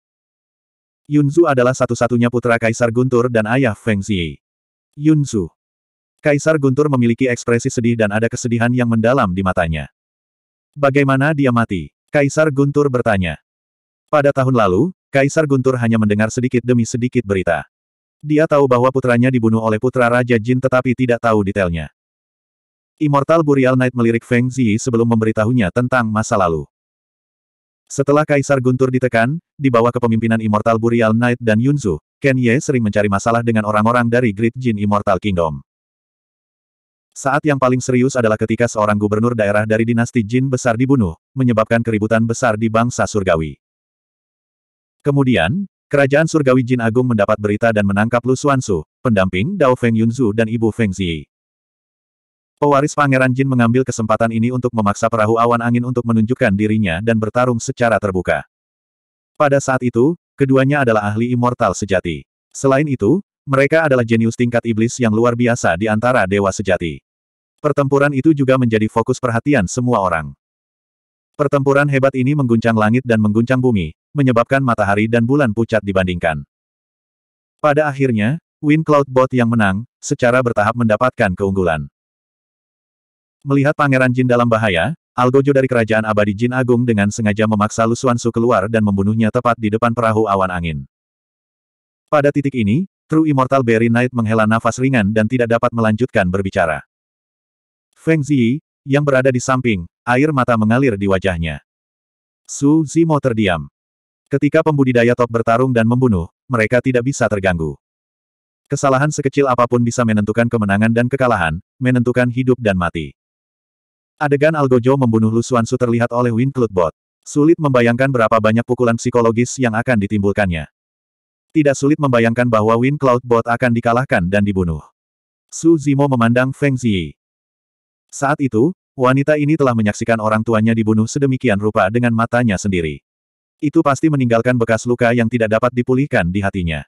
Yunzu adalah satu-satunya putra Kaisar Guntur dan ayah Feng Ziyi. Yunzu. Kaisar Guntur memiliki ekspresi sedih dan ada kesedihan yang mendalam di matanya. Bagaimana dia mati? Kaisar Guntur bertanya. Pada tahun lalu, Kaisar Guntur hanya mendengar sedikit demi sedikit berita. Dia tahu bahwa putranya dibunuh oleh putra Raja Jin tetapi tidak tahu detailnya. Immortal Burial Knight melirik Feng Ziyi sebelum memberitahunya tentang masa lalu. Setelah Kaisar Guntur ditekan, di bawah kepemimpinan Immortal Burial Knight dan Yunzu, Ken Ye sering mencari masalah dengan orang-orang dari Great Jin Immortal Kingdom. Saat yang paling serius adalah ketika seorang gubernur daerah dari dinasti Jin besar dibunuh, menyebabkan keributan besar di bangsa surgawi. Kemudian, kerajaan surgawi Jin Agung mendapat berita dan menangkap Lu Su, pendamping Dao Feng Yunzu dan ibu Feng Ziyi. Pewaris Pangeran Jin mengambil kesempatan ini untuk memaksa perahu awan angin untuk menunjukkan dirinya dan bertarung secara terbuka. Pada saat itu, keduanya adalah ahli immortal sejati. Selain itu, mereka adalah jenius tingkat iblis yang luar biasa di antara dewa sejati. Pertempuran itu juga menjadi fokus perhatian semua orang. Pertempuran hebat ini mengguncang langit dan mengguncang bumi, menyebabkan matahari dan bulan pucat dibandingkan. Pada akhirnya, Wind Cloud Bot yang menang, secara bertahap mendapatkan keunggulan. Melihat Pangeran Jin dalam bahaya, Algojo dari Kerajaan Abadi Jin Agung dengan sengaja memaksa Lusuansu keluar dan membunuhnya tepat di depan perahu awan angin. Pada titik ini, True Immortal Berry Knight menghela nafas ringan dan tidak dapat melanjutkan berbicara. Feng Ziyi, yang berada di samping, air mata mengalir di wajahnya. Su Zimo terdiam. Ketika pembudidaya top bertarung dan membunuh, mereka tidak bisa terganggu. Kesalahan sekecil apapun bisa menentukan kemenangan dan kekalahan, menentukan hidup dan mati. Adegan Algojo membunuh Lu Suansu terlihat oleh Win Cloudbot. Sulit membayangkan berapa banyak pukulan psikologis yang akan ditimbulkannya. Tidak sulit membayangkan bahwa Win Cloudbot akan dikalahkan dan dibunuh. Su Zimo memandang Feng Ziyi. Saat itu, wanita ini telah menyaksikan orang tuanya dibunuh sedemikian rupa dengan matanya sendiri. Itu pasti meninggalkan bekas luka yang tidak dapat dipulihkan di hatinya.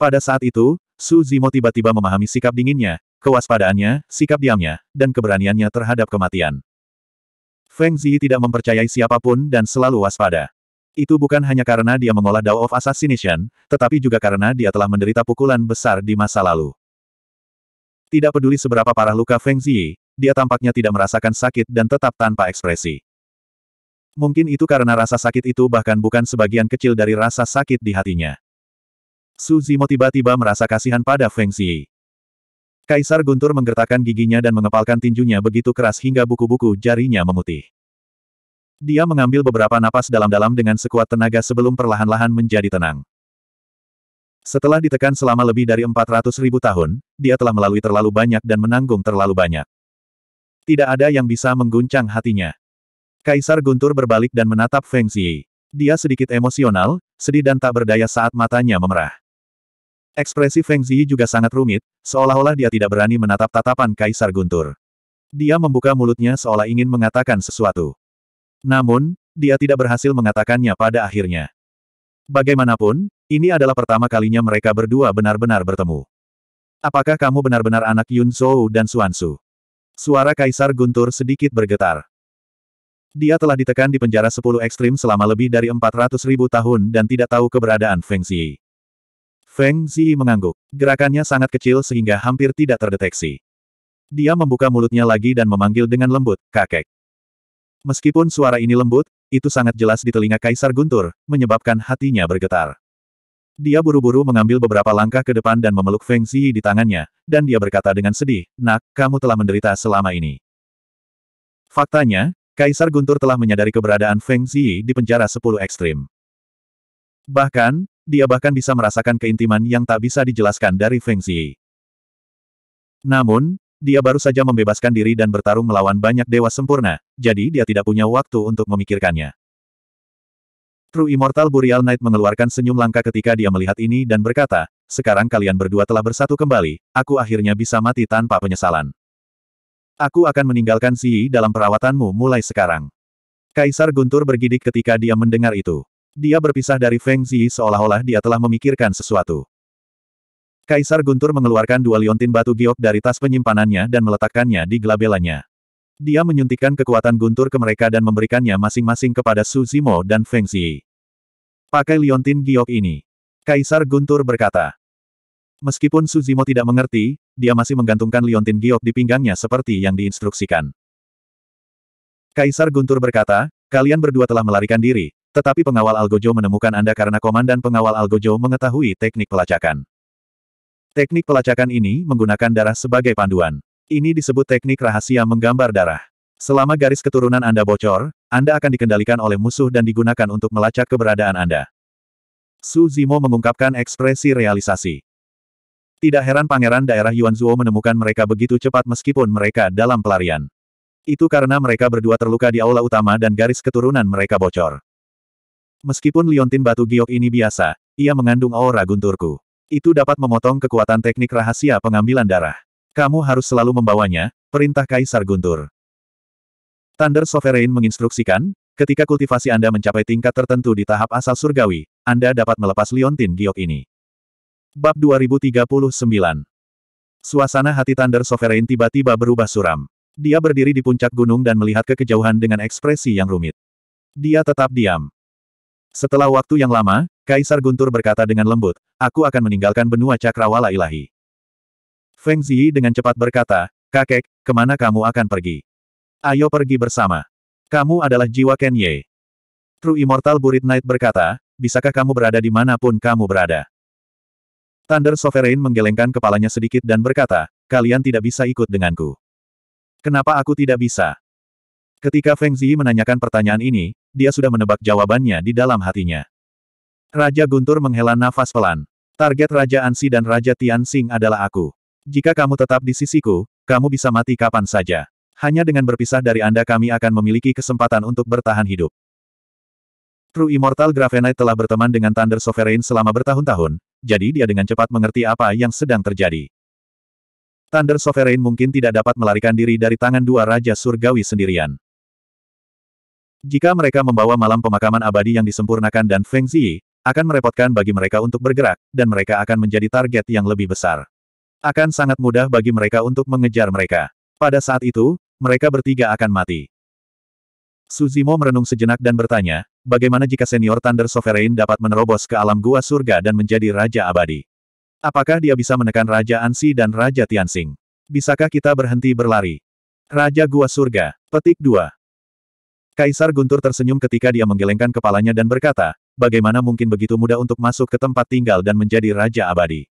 Pada saat itu, Su Zimo tiba-tiba memahami sikap dinginnya, kewaspadaannya, sikap diamnya, dan keberaniannya terhadap kematian. Feng Zi tidak mempercayai siapapun dan selalu waspada. Itu bukan hanya karena dia mengolah Dao of Assassination, tetapi juga karena dia telah menderita pukulan besar di masa lalu. Tidak peduli seberapa parah luka Feng Ziyi, dia tampaknya tidak merasakan sakit dan tetap tanpa ekspresi. Mungkin itu karena rasa sakit itu bahkan bukan sebagian kecil dari rasa sakit di hatinya. Su Zimo tiba-tiba merasa kasihan pada Feng Ziyi. Kaisar Guntur menggertakkan giginya dan mengepalkan tinjunya begitu keras hingga buku-buku jarinya memutih. Dia mengambil beberapa napas dalam-dalam dengan sekuat tenaga sebelum perlahan-lahan menjadi tenang. Setelah ditekan selama lebih dari 400 ribu tahun, dia telah melalui terlalu banyak dan menanggung terlalu banyak. Tidak ada yang bisa mengguncang hatinya. Kaisar Guntur berbalik dan menatap Feng Xi. Dia sedikit emosional, sedih dan tak berdaya saat matanya memerah. Ekspresi Feng Xi juga sangat rumit, seolah-olah dia tidak berani menatap tatapan Kaisar Guntur. Dia membuka mulutnya seolah ingin mengatakan sesuatu. Namun, dia tidak berhasil mengatakannya pada akhirnya. Bagaimanapun, ini adalah pertama kalinya mereka berdua benar-benar bertemu. Apakah kamu benar-benar anak Yun Zhou dan Xuan Su? Suara Kaisar Guntur sedikit bergetar. Dia telah ditekan di penjara sepuluh ekstrim selama lebih dari empat ratus ribu tahun dan tidak tahu keberadaan Feng Xi. Feng Xi mengangguk. Gerakannya sangat kecil sehingga hampir tidak terdeteksi. Dia membuka mulutnya lagi dan memanggil dengan lembut, kakek. Meskipun suara ini lembut, itu sangat jelas di telinga Kaisar Guntur, menyebabkan hatinya bergetar. Dia buru-buru mengambil beberapa langkah ke depan dan memeluk Feng Ziyi di tangannya, dan dia berkata dengan sedih, Nak, kamu telah menderita selama ini. Faktanya, Kaisar Guntur telah menyadari keberadaan Feng Ziyi di penjara 10 ekstrim. Bahkan, dia bahkan bisa merasakan keintiman yang tak bisa dijelaskan dari Feng Ziyi. Namun, dia baru saja membebaskan diri dan bertarung melawan banyak dewa sempurna, jadi dia tidak punya waktu untuk memikirkannya. True Immortal Burial Knight mengeluarkan senyum langka ketika dia melihat ini dan berkata, sekarang kalian berdua telah bersatu kembali, aku akhirnya bisa mati tanpa penyesalan. Aku akan meninggalkan Xi dalam perawatanmu mulai sekarang. Kaisar Guntur bergidik ketika dia mendengar itu. Dia berpisah dari Feng Zi seolah-olah dia telah memikirkan sesuatu. Kaisar Guntur mengeluarkan dua liontin batu giok dari tas penyimpanannya dan meletakkannya di gelabelanya. Dia menyuntikkan kekuatan Guntur ke mereka dan memberikannya masing-masing kepada Su Zimo dan Feng Zi. Pakai liontin giok ini. Kaisar Guntur berkata. Meskipun Su Zimo tidak mengerti, dia masih menggantungkan liontin giok di pinggangnya seperti yang diinstruksikan. Kaisar Guntur berkata, kalian berdua telah melarikan diri, tetapi pengawal Algojo menemukan Anda karena komandan pengawal Algojo mengetahui teknik pelacakan. Teknik pelacakan ini menggunakan darah sebagai panduan. Ini disebut teknik rahasia menggambar darah. Selama garis keturunan Anda bocor, Anda akan dikendalikan oleh musuh dan digunakan untuk melacak keberadaan Anda. Su Zimo mengungkapkan ekspresi realisasi. Tidak heran pangeran daerah Yuanzuo menemukan mereka begitu cepat meskipun mereka dalam pelarian. Itu karena mereka berdua terluka di aula utama dan garis keturunan mereka bocor. Meskipun liontin batu giok ini biasa, ia mengandung aura gunturku. Itu dapat memotong kekuatan teknik rahasia pengambilan darah. Kamu harus selalu membawanya, perintah Kaisar Guntur. Thunder Sovereign menginstruksikan, ketika kultivasi Anda mencapai tingkat tertentu di tahap asal surgawi, Anda dapat melepas liontin giok ini. Bab 2039 Suasana hati Thunder Sovereign tiba-tiba berubah suram. Dia berdiri di puncak gunung dan melihat ke kejauhan dengan ekspresi yang rumit. Dia tetap diam. Setelah waktu yang lama, Kaisar Guntur berkata dengan lembut, aku akan meninggalkan benua cakrawala ilahi. Feng Ziyi dengan cepat berkata, kakek, kemana kamu akan pergi? Ayo pergi bersama. Kamu adalah jiwa Ken Ye. True Immortal Burit Knight berkata, bisakah kamu berada di manapun kamu berada? Thunder Sovereign menggelengkan kepalanya sedikit dan berkata, kalian tidak bisa ikut denganku. Kenapa aku tidak bisa? Ketika Feng Ziyi menanyakan pertanyaan ini, dia sudah menebak jawabannya di dalam hatinya. Raja Guntur menghela nafas pelan. Target Raja Ansi dan Raja Tianxing adalah aku. Jika kamu tetap di sisiku, kamu bisa mati kapan saja. Hanya dengan berpisah dari Anda kami akan memiliki kesempatan untuk bertahan hidup. True Immortal Gravenite telah berteman dengan Thunder Sovereign selama bertahun-tahun, jadi dia dengan cepat mengerti apa yang sedang terjadi. Thunder Sovereign mungkin tidak dapat melarikan diri dari tangan dua Raja Surgawi sendirian. Jika mereka membawa malam pemakaman abadi yang disempurnakan dan Feng Ziyi, akan merepotkan bagi mereka untuk bergerak, dan mereka akan menjadi target yang lebih besar. Akan sangat mudah bagi mereka untuk mengejar mereka. Pada saat itu, mereka bertiga akan mati. Suzimo merenung sejenak dan bertanya, bagaimana jika senior Thunder Sovereign dapat menerobos ke alam gua surga dan menjadi Raja Abadi? Apakah dia bisa menekan Raja Ansi dan Raja Tianxing? Bisakah kita berhenti berlari? Raja Gua Surga, petik 2. Kaisar Guntur tersenyum ketika dia menggelengkan kepalanya dan berkata, bagaimana mungkin begitu mudah untuk masuk ke tempat tinggal dan menjadi raja abadi.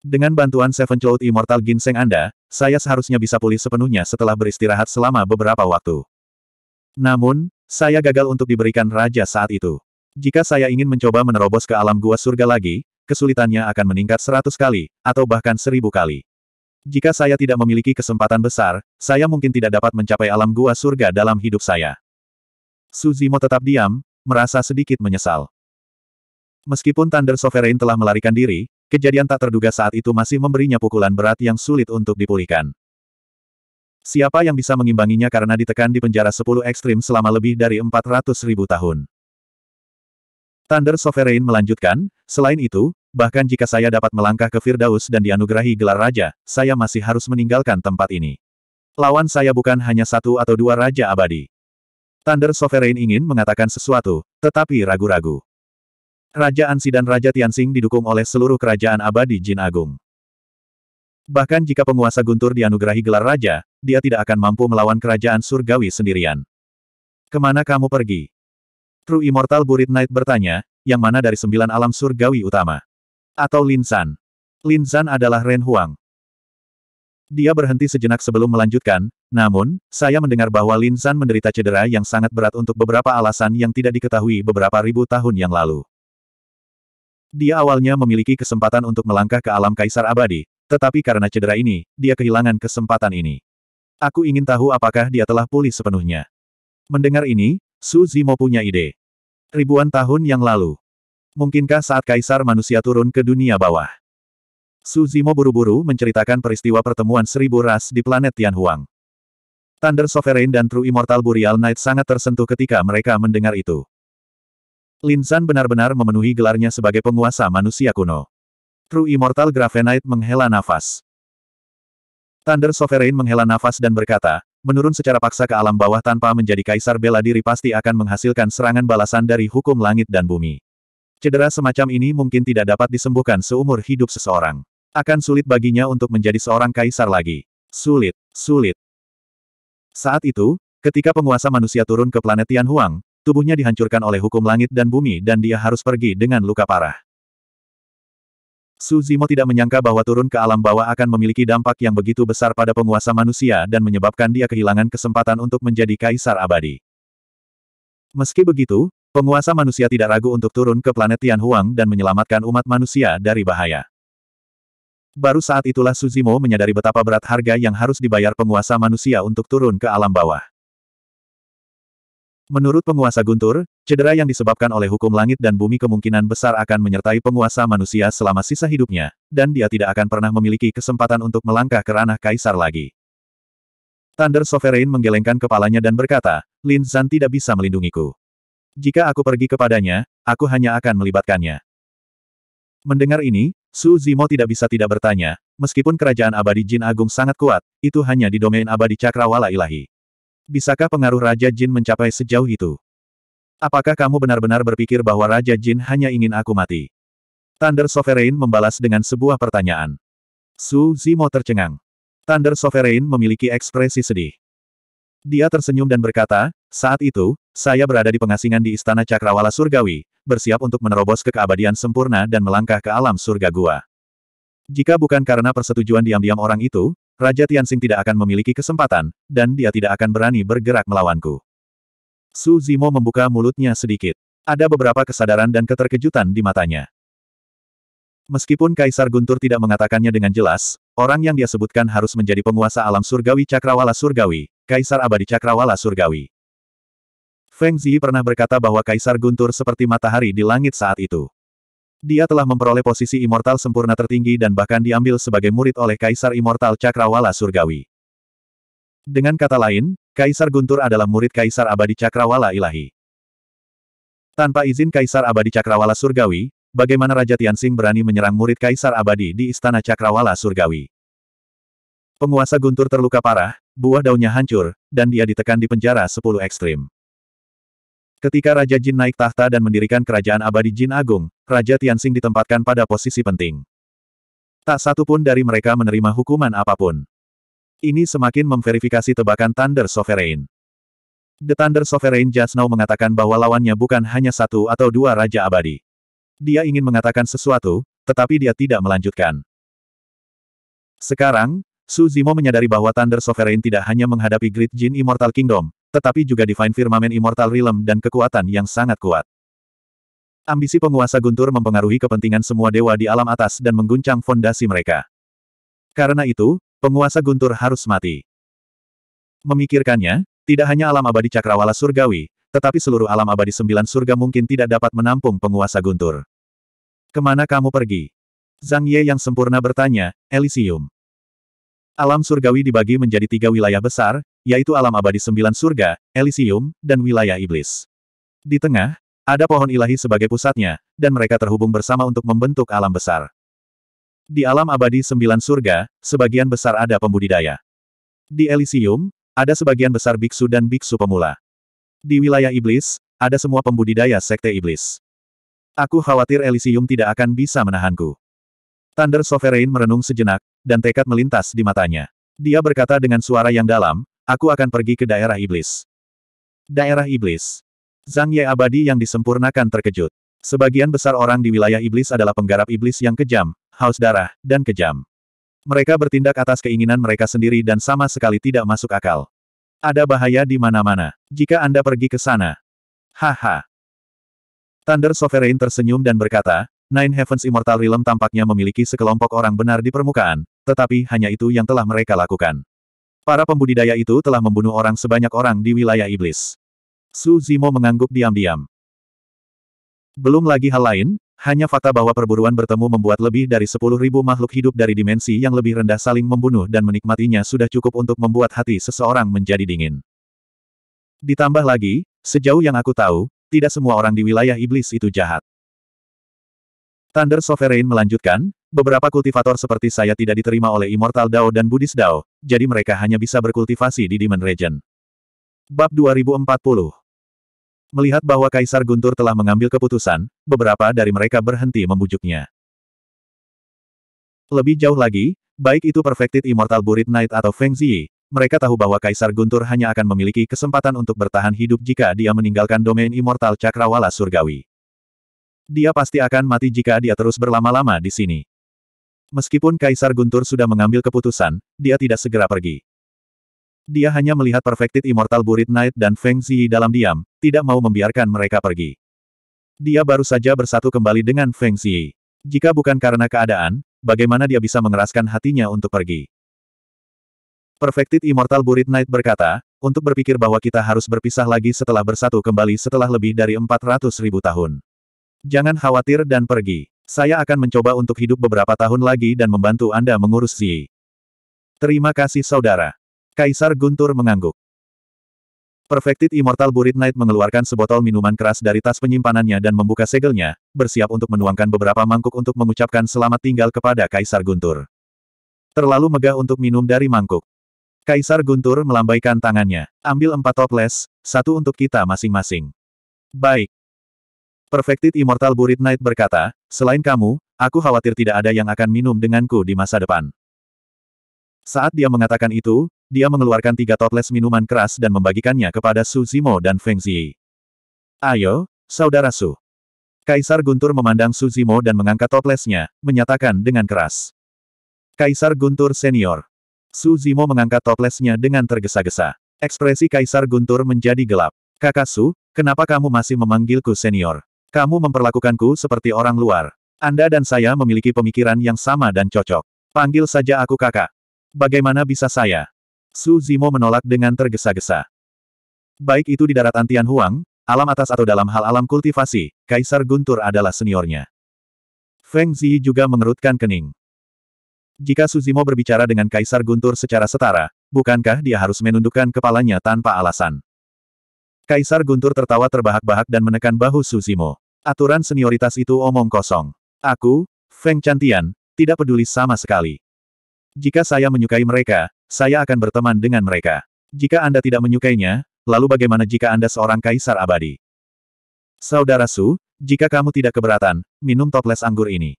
Dengan bantuan Seven Cloud Immortal Ginseng Anda, saya seharusnya bisa pulih sepenuhnya setelah beristirahat selama beberapa waktu. Namun, saya gagal untuk diberikan raja saat itu. Jika saya ingin mencoba menerobos ke alam gua surga lagi, kesulitannya akan meningkat seratus kali, atau bahkan seribu kali. Jika saya tidak memiliki kesempatan besar, saya mungkin tidak dapat mencapai alam gua surga dalam hidup saya. Suzimo tetap diam, merasa sedikit menyesal. Meskipun Thunder Sovereign telah melarikan diri, kejadian tak terduga saat itu masih memberinya pukulan berat yang sulit untuk dipulihkan. Siapa yang bisa mengimbanginya karena ditekan di penjara 10 ekstrim selama lebih dari 400 ribu tahun? Thunder Sovereign melanjutkan, selain itu, bahkan jika saya dapat melangkah ke Firdaus dan dianugerahi gelar raja, saya masih harus meninggalkan tempat ini. Lawan saya bukan hanya satu atau dua raja abadi. Thunder Sovereign ingin mengatakan sesuatu, tetapi ragu-ragu. Raja Ansi dan Raja Tianxing didukung oleh seluruh kerajaan abadi Jin Agung. Bahkan jika penguasa Guntur dianugerahi gelar raja, dia tidak akan mampu melawan kerajaan surgawi sendirian. Kemana kamu pergi? True Immortal Burit Knight bertanya, yang mana dari sembilan alam surgawi utama? Atau Lin San? Lin San adalah Ren Huang, dia berhenti sejenak sebelum melanjutkan, namun, saya mendengar bahwa Lin San menderita cedera yang sangat berat untuk beberapa alasan yang tidak diketahui beberapa ribu tahun yang lalu. Dia awalnya memiliki kesempatan untuk melangkah ke alam kaisar abadi, tetapi karena cedera ini, dia kehilangan kesempatan ini. Aku ingin tahu apakah dia telah pulih sepenuhnya. Mendengar ini, Su Zimo punya ide. Ribuan tahun yang lalu. Mungkinkah saat kaisar manusia turun ke dunia bawah? Su Zimo buru-buru menceritakan peristiwa pertemuan seribu ras di planet Tianhuang. Thunder Sovereign dan True Immortal Burial Knight sangat tersentuh ketika mereka mendengar itu. Linsan benar-benar memenuhi gelarnya sebagai penguasa manusia kuno. True Immortal Gravenite menghela nafas. Thunder Sovereign menghela nafas dan berkata, menurun secara paksa ke alam bawah tanpa menjadi kaisar bela diri pasti akan menghasilkan serangan balasan dari hukum langit dan bumi. Cedera semacam ini mungkin tidak dapat disembuhkan seumur hidup seseorang. Akan sulit baginya untuk menjadi seorang kaisar lagi. Sulit, sulit. Saat itu, ketika penguasa manusia turun ke planet Tian Huang, tubuhnya dihancurkan oleh hukum langit dan bumi dan dia harus pergi dengan luka parah. Su Zimo tidak menyangka bahwa turun ke alam bawah akan memiliki dampak yang begitu besar pada penguasa manusia dan menyebabkan dia kehilangan kesempatan untuk menjadi kaisar abadi. Meski begitu, penguasa manusia tidak ragu untuk turun ke planet Tianhuang dan menyelamatkan umat manusia dari bahaya. Baru saat itulah Suzimo menyadari betapa berat harga yang harus dibayar penguasa manusia untuk turun ke alam bawah. Menurut penguasa Guntur, cedera yang disebabkan oleh hukum langit dan bumi kemungkinan besar akan menyertai penguasa manusia selama sisa hidupnya, dan dia tidak akan pernah memiliki kesempatan untuk melangkah ke ranah kaisar lagi. Thunder Sovereign menggelengkan kepalanya dan berkata, Lin Zan tidak bisa melindungiku. Jika aku pergi kepadanya, aku hanya akan melibatkannya. Mendengar ini, Su Zimo tidak bisa tidak bertanya, meskipun kerajaan abadi jin agung sangat kuat, itu hanya di domain abadi cakrawala ilahi. Bisakah pengaruh Raja Jin mencapai sejauh itu? Apakah kamu benar-benar berpikir bahwa Raja Jin hanya ingin aku mati? Thunder Sovereign membalas dengan sebuah pertanyaan. Su Zimo tercengang. Thunder Sovereign memiliki ekspresi sedih. Dia tersenyum dan berkata, saat itu, saya berada di pengasingan di Istana Cakrawala Surgawi, bersiap untuk menerobos ke keabadian sempurna dan melangkah ke alam surga gua. Jika bukan karena persetujuan diam-diam orang itu, Raja Tianxing tidak akan memiliki kesempatan, dan dia tidak akan berani bergerak melawanku. Su Zimo membuka mulutnya sedikit. Ada beberapa kesadaran dan keterkejutan di matanya. Meskipun Kaisar Guntur tidak mengatakannya dengan jelas, orang yang dia sebutkan harus menjadi penguasa alam surgawi Cakrawala Surgawi, Kaisar Abadi Cakrawala Surgawi. Feng Zi pernah berkata bahwa Kaisar Guntur seperti matahari di langit saat itu. Dia telah memperoleh posisi immortal sempurna tertinggi dan bahkan diambil sebagai murid oleh Kaisar Immortal Cakrawala Surgawi. Dengan kata lain, Kaisar Guntur adalah murid Kaisar Abadi Cakrawala Ilahi. Tanpa izin Kaisar Abadi Cakrawala Surgawi, bagaimana Raja Tianxing berani menyerang murid Kaisar Abadi di Istana Cakrawala Surgawi? Penguasa Guntur terluka parah, buah daunnya hancur, dan dia ditekan di penjara sepuluh ekstrim. Ketika Raja Jin naik tahta dan mendirikan kerajaan abadi Jin Agung, Raja Tianxing ditempatkan pada posisi penting. Tak satu pun dari mereka menerima hukuman apapun. Ini semakin memverifikasi tebakan Thunder Sovereign. The Thunder Sovereign just now mengatakan bahwa lawannya bukan hanya satu atau dua Raja Abadi. Dia ingin mengatakan sesuatu, tetapi dia tidak melanjutkan. Sekarang, Su Zimo menyadari bahwa Thunder Sovereign tidak hanya menghadapi Great Jin Immortal Kingdom, tetapi juga Divine Firmament Immortal Realm dan kekuatan yang sangat kuat. Ambisi penguasa guntur mempengaruhi kepentingan semua dewa di alam atas dan mengguncang fondasi mereka. Karena itu, penguasa guntur harus mati. Memikirkannya, tidak hanya alam abadi cakrawala surgawi, tetapi seluruh alam abadi sembilan surga mungkin tidak dapat menampung penguasa guntur. Kemana kamu pergi? Zhang Ye yang sempurna bertanya, Elysium. Alam surgawi dibagi menjadi tiga wilayah besar, yaitu alam abadi sembilan surga, Elysium, dan wilayah iblis. Di tengah, ada pohon ilahi sebagai pusatnya, dan mereka terhubung bersama untuk membentuk alam besar. Di alam abadi sembilan surga, sebagian besar ada pembudidaya. Di Elysium, ada sebagian besar biksu dan biksu pemula. Di wilayah iblis, ada semua pembudidaya sekte iblis. Aku khawatir Elysium tidak akan bisa menahanku. Thunder Sovereign merenung sejenak, dan tekad melintas di matanya. Dia berkata dengan suara yang dalam, aku akan pergi ke daerah iblis. Daerah iblis. Zhang Ye abadi yang disempurnakan terkejut. Sebagian besar orang di wilayah iblis adalah penggarap iblis yang kejam, haus darah, dan kejam. Mereka bertindak atas keinginan mereka sendiri dan sama sekali tidak masuk akal. Ada bahaya di mana-mana. Jika Anda pergi ke sana. Haha. Thunder Sovereign tersenyum dan berkata, Nine Heavens Immortal Realm tampaknya memiliki sekelompok orang benar di permukaan, tetapi hanya itu yang telah mereka lakukan. Para pembudidaya itu telah membunuh orang sebanyak orang di wilayah iblis. Su Zimo mengangguk diam-diam. Belum lagi hal lain, hanya fakta bahwa perburuan bertemu membuat lebih dari sepuluh ribu makhluk hidup dari dimensi yang lebih rendah saling membunuh dan menikmatinya sudah cukup untuk membuat hati seseorang menjadi dingin. Ditambah lagi, sejauh yang aku tahu, tidak semua orang di wilayah iblis itu jahat. Thunder Sovereign melanjutkan, Beberapa kultivator seperti saya tidak diterima oleh Immortal Dao dan Buddhist Dao, jadi mereka hanya bisa berkultivasi di Demon Region. Bab 2040 Melihat bahwa Kaisar Guntur telah mengambil keputusan, beberapa dari mereka berhenti membujuknya. Lebih jauh lagi, baik itu Perfected Immortal Burit Knight atau Feng Ziyi, mereka tahu bahwa Kaisar Guntur hanya akan memiliki kesempatan untuk bertahan hidup jika dia meninggalkan domain Immortal Cakrawala Surgawi. Dia pasti akan mati jika dia terus berlama-lama di sini. Meskipun Kaisar Guntur sudah mengambil keputusan, dia tidak segera pergi. Dia hanya melihat Perfected Immortal Burit Knight dan Feng Ziyi dalam diam, tidak mau membiarkan mereka pergi. Dia baru saja bersatu kembali dengan Feng Ziyi. Jika bukan karena keadaan, bagaimana dia bisa mengeraskan hatinya untuk pergi? Perfected Immortal Burit Knight berkata, untuk berpikir bahwa kita harus berpisah lagi setelah bersatu kembali setelah lebih dari 400 ribu tahun. Jangan khawatir dan pergi. Saya akan mencoba untuk hidup beberapa tahun lagi dan membantu Anda mengurus Zi. Terima kasih saudara. Kaisar Guntur mengangguk. Perfected Immortal Burit Knight mengeluarkan sebotol minuman keras dari tas penyimpanannya dan membuka segelnya, bersiap untuk menuangkan beberapa mangkuk untuk mengucapkan selamat tinggal kepada Kaisar Guntur. Terlalu megah untuk minum dari mangkuk. Kaisar Guntur melambaikan tangannya. Ambil empat toples, satu untuk kita masing-masing. Baik, Perfected Immortal Burit Knight berkata, selain kamu, aku khawatir tidak ada yang akan minum denganku di masa depan. Saat dia mengatakan itu, dia mengeluarkan tiga toples minuman keras dan membagikannya kepada Su Zimo dan Feng Ziyi. Ayo, Saudara Su. Kaisar Guntur memandang Su Zimo dan mengangkat toplesnya, menyatakan dengan keras. Kaisar Guntur Senior. Su Zimo mengangkat toplesnya dengan tergesa-gesa. Ekspresi Kaisar Guntur menjadi gelap. Kakak Su, kenapa kamu masih memanggilku senior? Kamu memperlakukanku seperti orang luar. Anda dan saya memiliki pemikiran yang sama dan cocok. Panggil saja aku kakak. Bagaimana bisa saya? Su Zimo menolak dengan tergesa-gesa. Baik itu di darat Antian Huang, alam atas atau dalam hal alam kultivasi, Kaisar Guntur adalah seniornya. Feng Zi juga mengerutkan kening. Jika Suzimo berbicara dengan Kaisar Guntur secara setara, bukankah dia harus menundukkan kepalanya tanpa alasan? Kaisar Guntur tertawa terbahak-bahak dan menekan bahu Suzimo. Aturan senioritas itu omong kosong. Aku, Feng Cantian, tidak peduli sama sekali. Jika saya menyukai mereka, saya akan berteman dengan mereka. Jika Anda tidak menyukainya, lalu bagaimana jika Anda seorang kaisar abadi? Saudara Su, jika kamu tidak keberatan, minum toples anggur ini.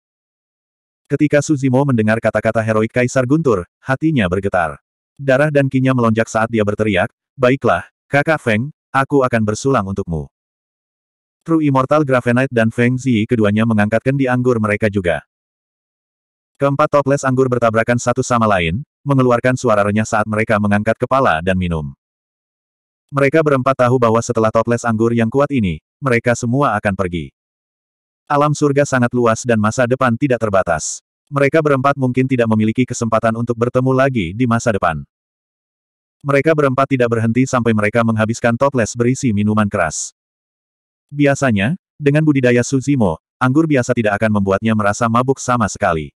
Ketika Suzimo mendengar kata-kata heroik Kaisar Guntur, hatinya bergetar. Darah dan kinya melonjak saat dia berteriak, Baiklah, kakak Feng, aku akan bersulang untukmu. True Immortal Gravenite dan Feng Zi keduanya mengangkat kendi anggur mereka juga. Keempat toples anggur bertabrakan satu sama lain, mengeluarkan suara renyah saat mereka mengangkat kepala dan minum. Mereka berempat tahu bahwa setelah toples anggur yang kuat ini, mereka semua akan pergi. Alam surga sangat luas dan masa depan tidak terbatas. Mereka berempat mungkin tidak memiliki kesempatan untuk bertemu lagi di masa depan. Mereka berempat tidak berhenti sampai mereka menghabiskan toples berisi minuman keras. Biasanya, dengan budidaya Suzimo, anggur biasa tidak akan membuatnya merasa mabuk sama sekali.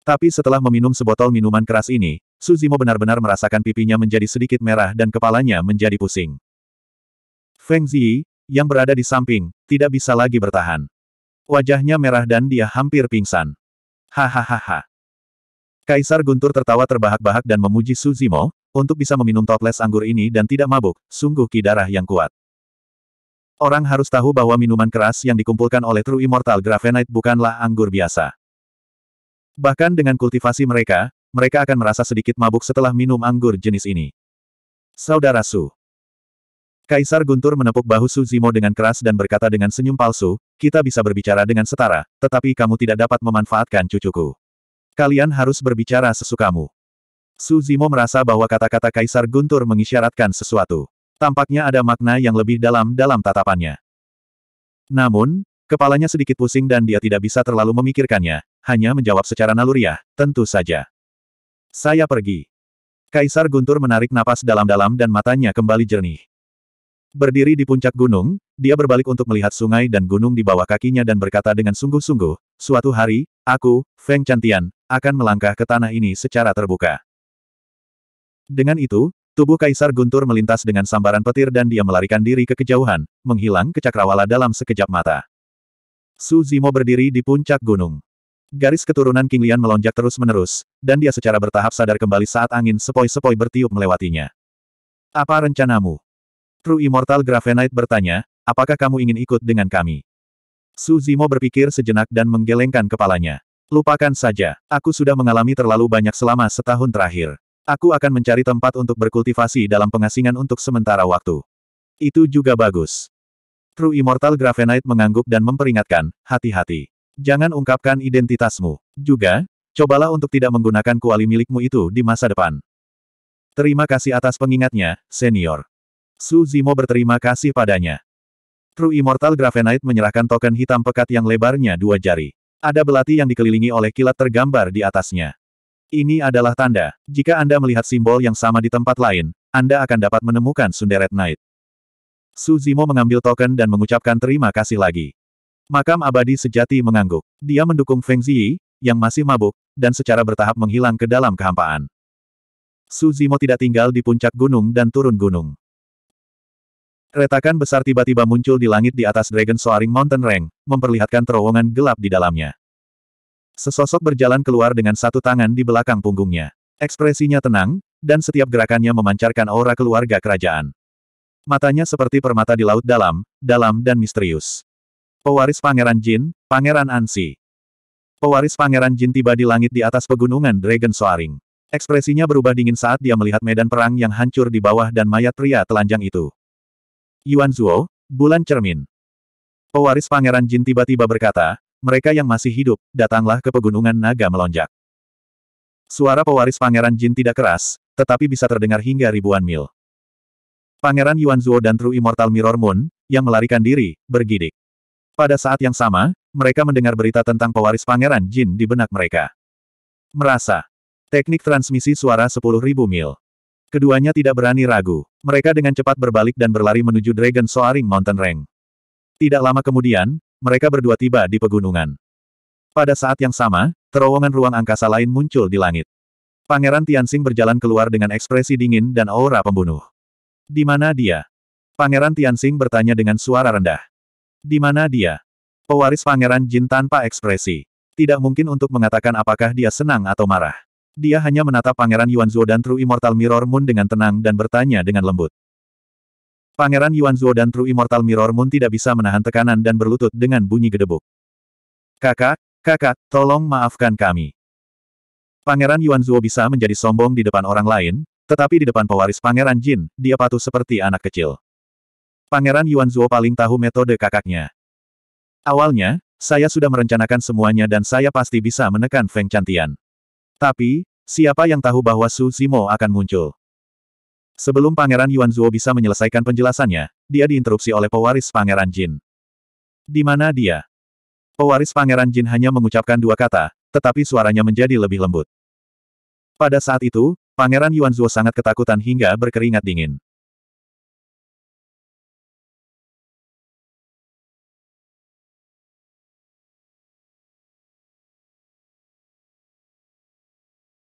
Tapi setelah meminum sebotol minuman keras ini, Suzimo benar-benar merasakan pipinya menjadi sedikit merah dan kepalanya menjadi pusing. Feng Ziyi, yang berada di samping, tidak bisa lagi bertahan. Wajahnya merah dan dia hampir pingsan. Hahaha. Kaisar Guntur tertawa terbahak-bahak dan memuji Suzimo, untuk bisa meminum toples anggur ini dan tidak mabuk, sungguh ki yang kuat. Orang harus tahu bahwa minuman keras yang dikumpulkan oleh True Immortal Gravenite bukanlah anggur biasa. Bahkan dengan kultivasi mereka, mereka akan merasa sedikit mabuk setelah minum anggur jenis ini. Saudara Su. Kaisar Guntur menepuk bahu Su Zimo dengan keras dan berkata dengan senyum palsu, kita bisa berbicara dengan setara, tetapi kamu tidak dapat memanfaatkan cucuku. Kalian harus berbicara sesukamu. Su Zimo merasa bahwa kata-kata Kaisar Guntur mengisyaratkan sesuatu. Tampaknya ada makna yang lebih dalam dalam tatapannya. Namun, kepalanya sedikit pusing dan dia tidak bisa terlalu memikirkannya, hanya menjawab secara naluriah, tentu saja. Saya pergi. Kaisar Guntur menarik napas dalam-dalam dan matanya kembali jernih. Berdiri di puncak gunung, dia berbalik untuk melihat sungai dan gunung di bawah kakinya dan berkata dengan sungguh-sungguh, suatu hari, aku, Feng Cantian, akan melangkah ke tanah ini secara terbuka. Dengan itu, Tubuh Kaisar Guntur melintas dengan sambaran petir dan dia melarikan diri ke kejauhan, menghilang ke cakrawala dalam sekejap mata. Su Zimo berdiri di puncak gunung. Garis keturunan King Lian melonjak terus-menerus, dan dia secara bertahap sadar kembali saat angin sepoi-sepoi bertiup melewatinya. Apa rencanamu? True Immortal Gravenite bertanya, apakah kamu ingin ikut dengan kami? Su Zimo berpikir sejenak dan menggelengkan kepalanya. Lupakan saja, aku sudah mengalami terlalu banyak selama setahun terakhir. Aku akan mencari tempat untuk berkultivasi dalam pengasingan untuk sementara waktu. Itu juga bagus. True Immortal Gravenite mengangguk dan memperingatkan, hati-hati. Jangan ungkapkan identitasmu. Juga, cobalah untuk tidak menggunakan kuali milikmu itu di masa depan. Terima kasih atas pengingatnya, senior. Su Zimo berterima kasih padanya. True Immortal Gravenite menyerahkan token hitam pekat yang lebarnya dua jari. Ada belati yang dikelilingi oleh kilat tergambar di atasnya. Ini adalah tanda, jika Anda melihat simbol yang sama di tempat lain, Anda akan dapat menemukan Sunderet Knight. Su Zimo mengambil token dan mengucapkan terima kasih lagi. Makam abadi sejati mengangguk. Dia mendukung Feng Ziyi, yang masih mabuk, dan secara bertahap menghilang ke dalam kehampaan. Su Zimo tidak tinggal di puncak gunung dan turun gunung. Retakan besar tiba-tiba muncul di langit di atas Dragon Soaring Mountain Range, memperlihatkan terowongan gelap di dalamnya. Sesosok berjalan keluar dengan satu tangan di belakang punggungnya. Ekspresinya tenang, dan setiap gerakannya memancarkan aura keluarga kerajaan. Matanya seperti permata di laut dalam, dalam dan misterius. Pewaris Pangeran Jin, Pangeran Ansi. Pewaris Pangeran Jin tiba di langit di atas pegunungan Dragon Soaring. Ekspresinya berubah dingin saat dia melihat medan perang yang hancur di bawah dan mayat pria telanjang itu. Yuan Zuo, Bulan Cermin. Pewaris Pangeran Jin tiba-tiba berkata, mereka yang masih hidup, datanglah ke pegunungan naga melonjak. Suara pewaris Pangeran Jin tidak keras, tetapi bisa terdengar hingga ribuan mil. Pangeran Yuan Zhuo dan True Immortal Mirror Moon, yang melarikan diri, bergidik. Pada saat yang sama, mereka mendengar berita tentang pewaris Pangeran Jin di benak mereka. Merasa. Teknik transmisi suara 10.000 mil. Keduanya tidak berani ragu. Mereka dengan cepat berbalik dan berlari menuju Dragon Soaring Mountain Range. Tidak lama kemudian, mereka berdua tiba di pegunungan. Pada saat yang sama, terowongan ruang angkasa lain muncul di langit. Pangeran Tianxing berjalan keluar dengan ekspresi dingin dan aura pembunuh. Di mana dia? Pangeran Tianxing bertanya dengan suara rendah. Di mana dia? Pewaris Pangeran Jin tanpa ekspresi. Tidak mungkin untuk mengatakan apakah dia senang atau marah. Dia hanya menatap Pangeran Yuan Yuanzhuo dan True Immortal Mirror Moon dengan tenang dan bertanya dengan lembut. Pangeran Yuan Yuanzuo dan True Immortal Mirror Moon tidak bisa menahan tekanan dan berlutut dengan bunyi gedebuk. Kakak, kakak, tolong maafkan kami. Pangeran Yuan Yuanzuo bisa menjadi sombong di depan orang lain, tetapi di depan pewaris Pangeran Jin, dia patuh seperti anak kecil. Pangeran Yuan Yuanzuo paling tahu metode kakaknya. Awalnya, saya sudah merencanakan semuanya dan saya pasti bisa menekan Feng Cantian. Tapi, siapa yang tahu bahwa Su Zimo akan muncul? Sebelum Pangeran Yuan Zuo bisa menyelesaikan penjelasannya, dia diinterupsi oleh pewaris Pangeran Jin. Di mana dia? Pewaris Pangeran Jin hanya mengucapkan dua kata, tetapi suaranya menjadi lebih lembut. Pada saat itu, Pangeran Yuan Zuo sangat ketakutan hingga berkeringat dingin.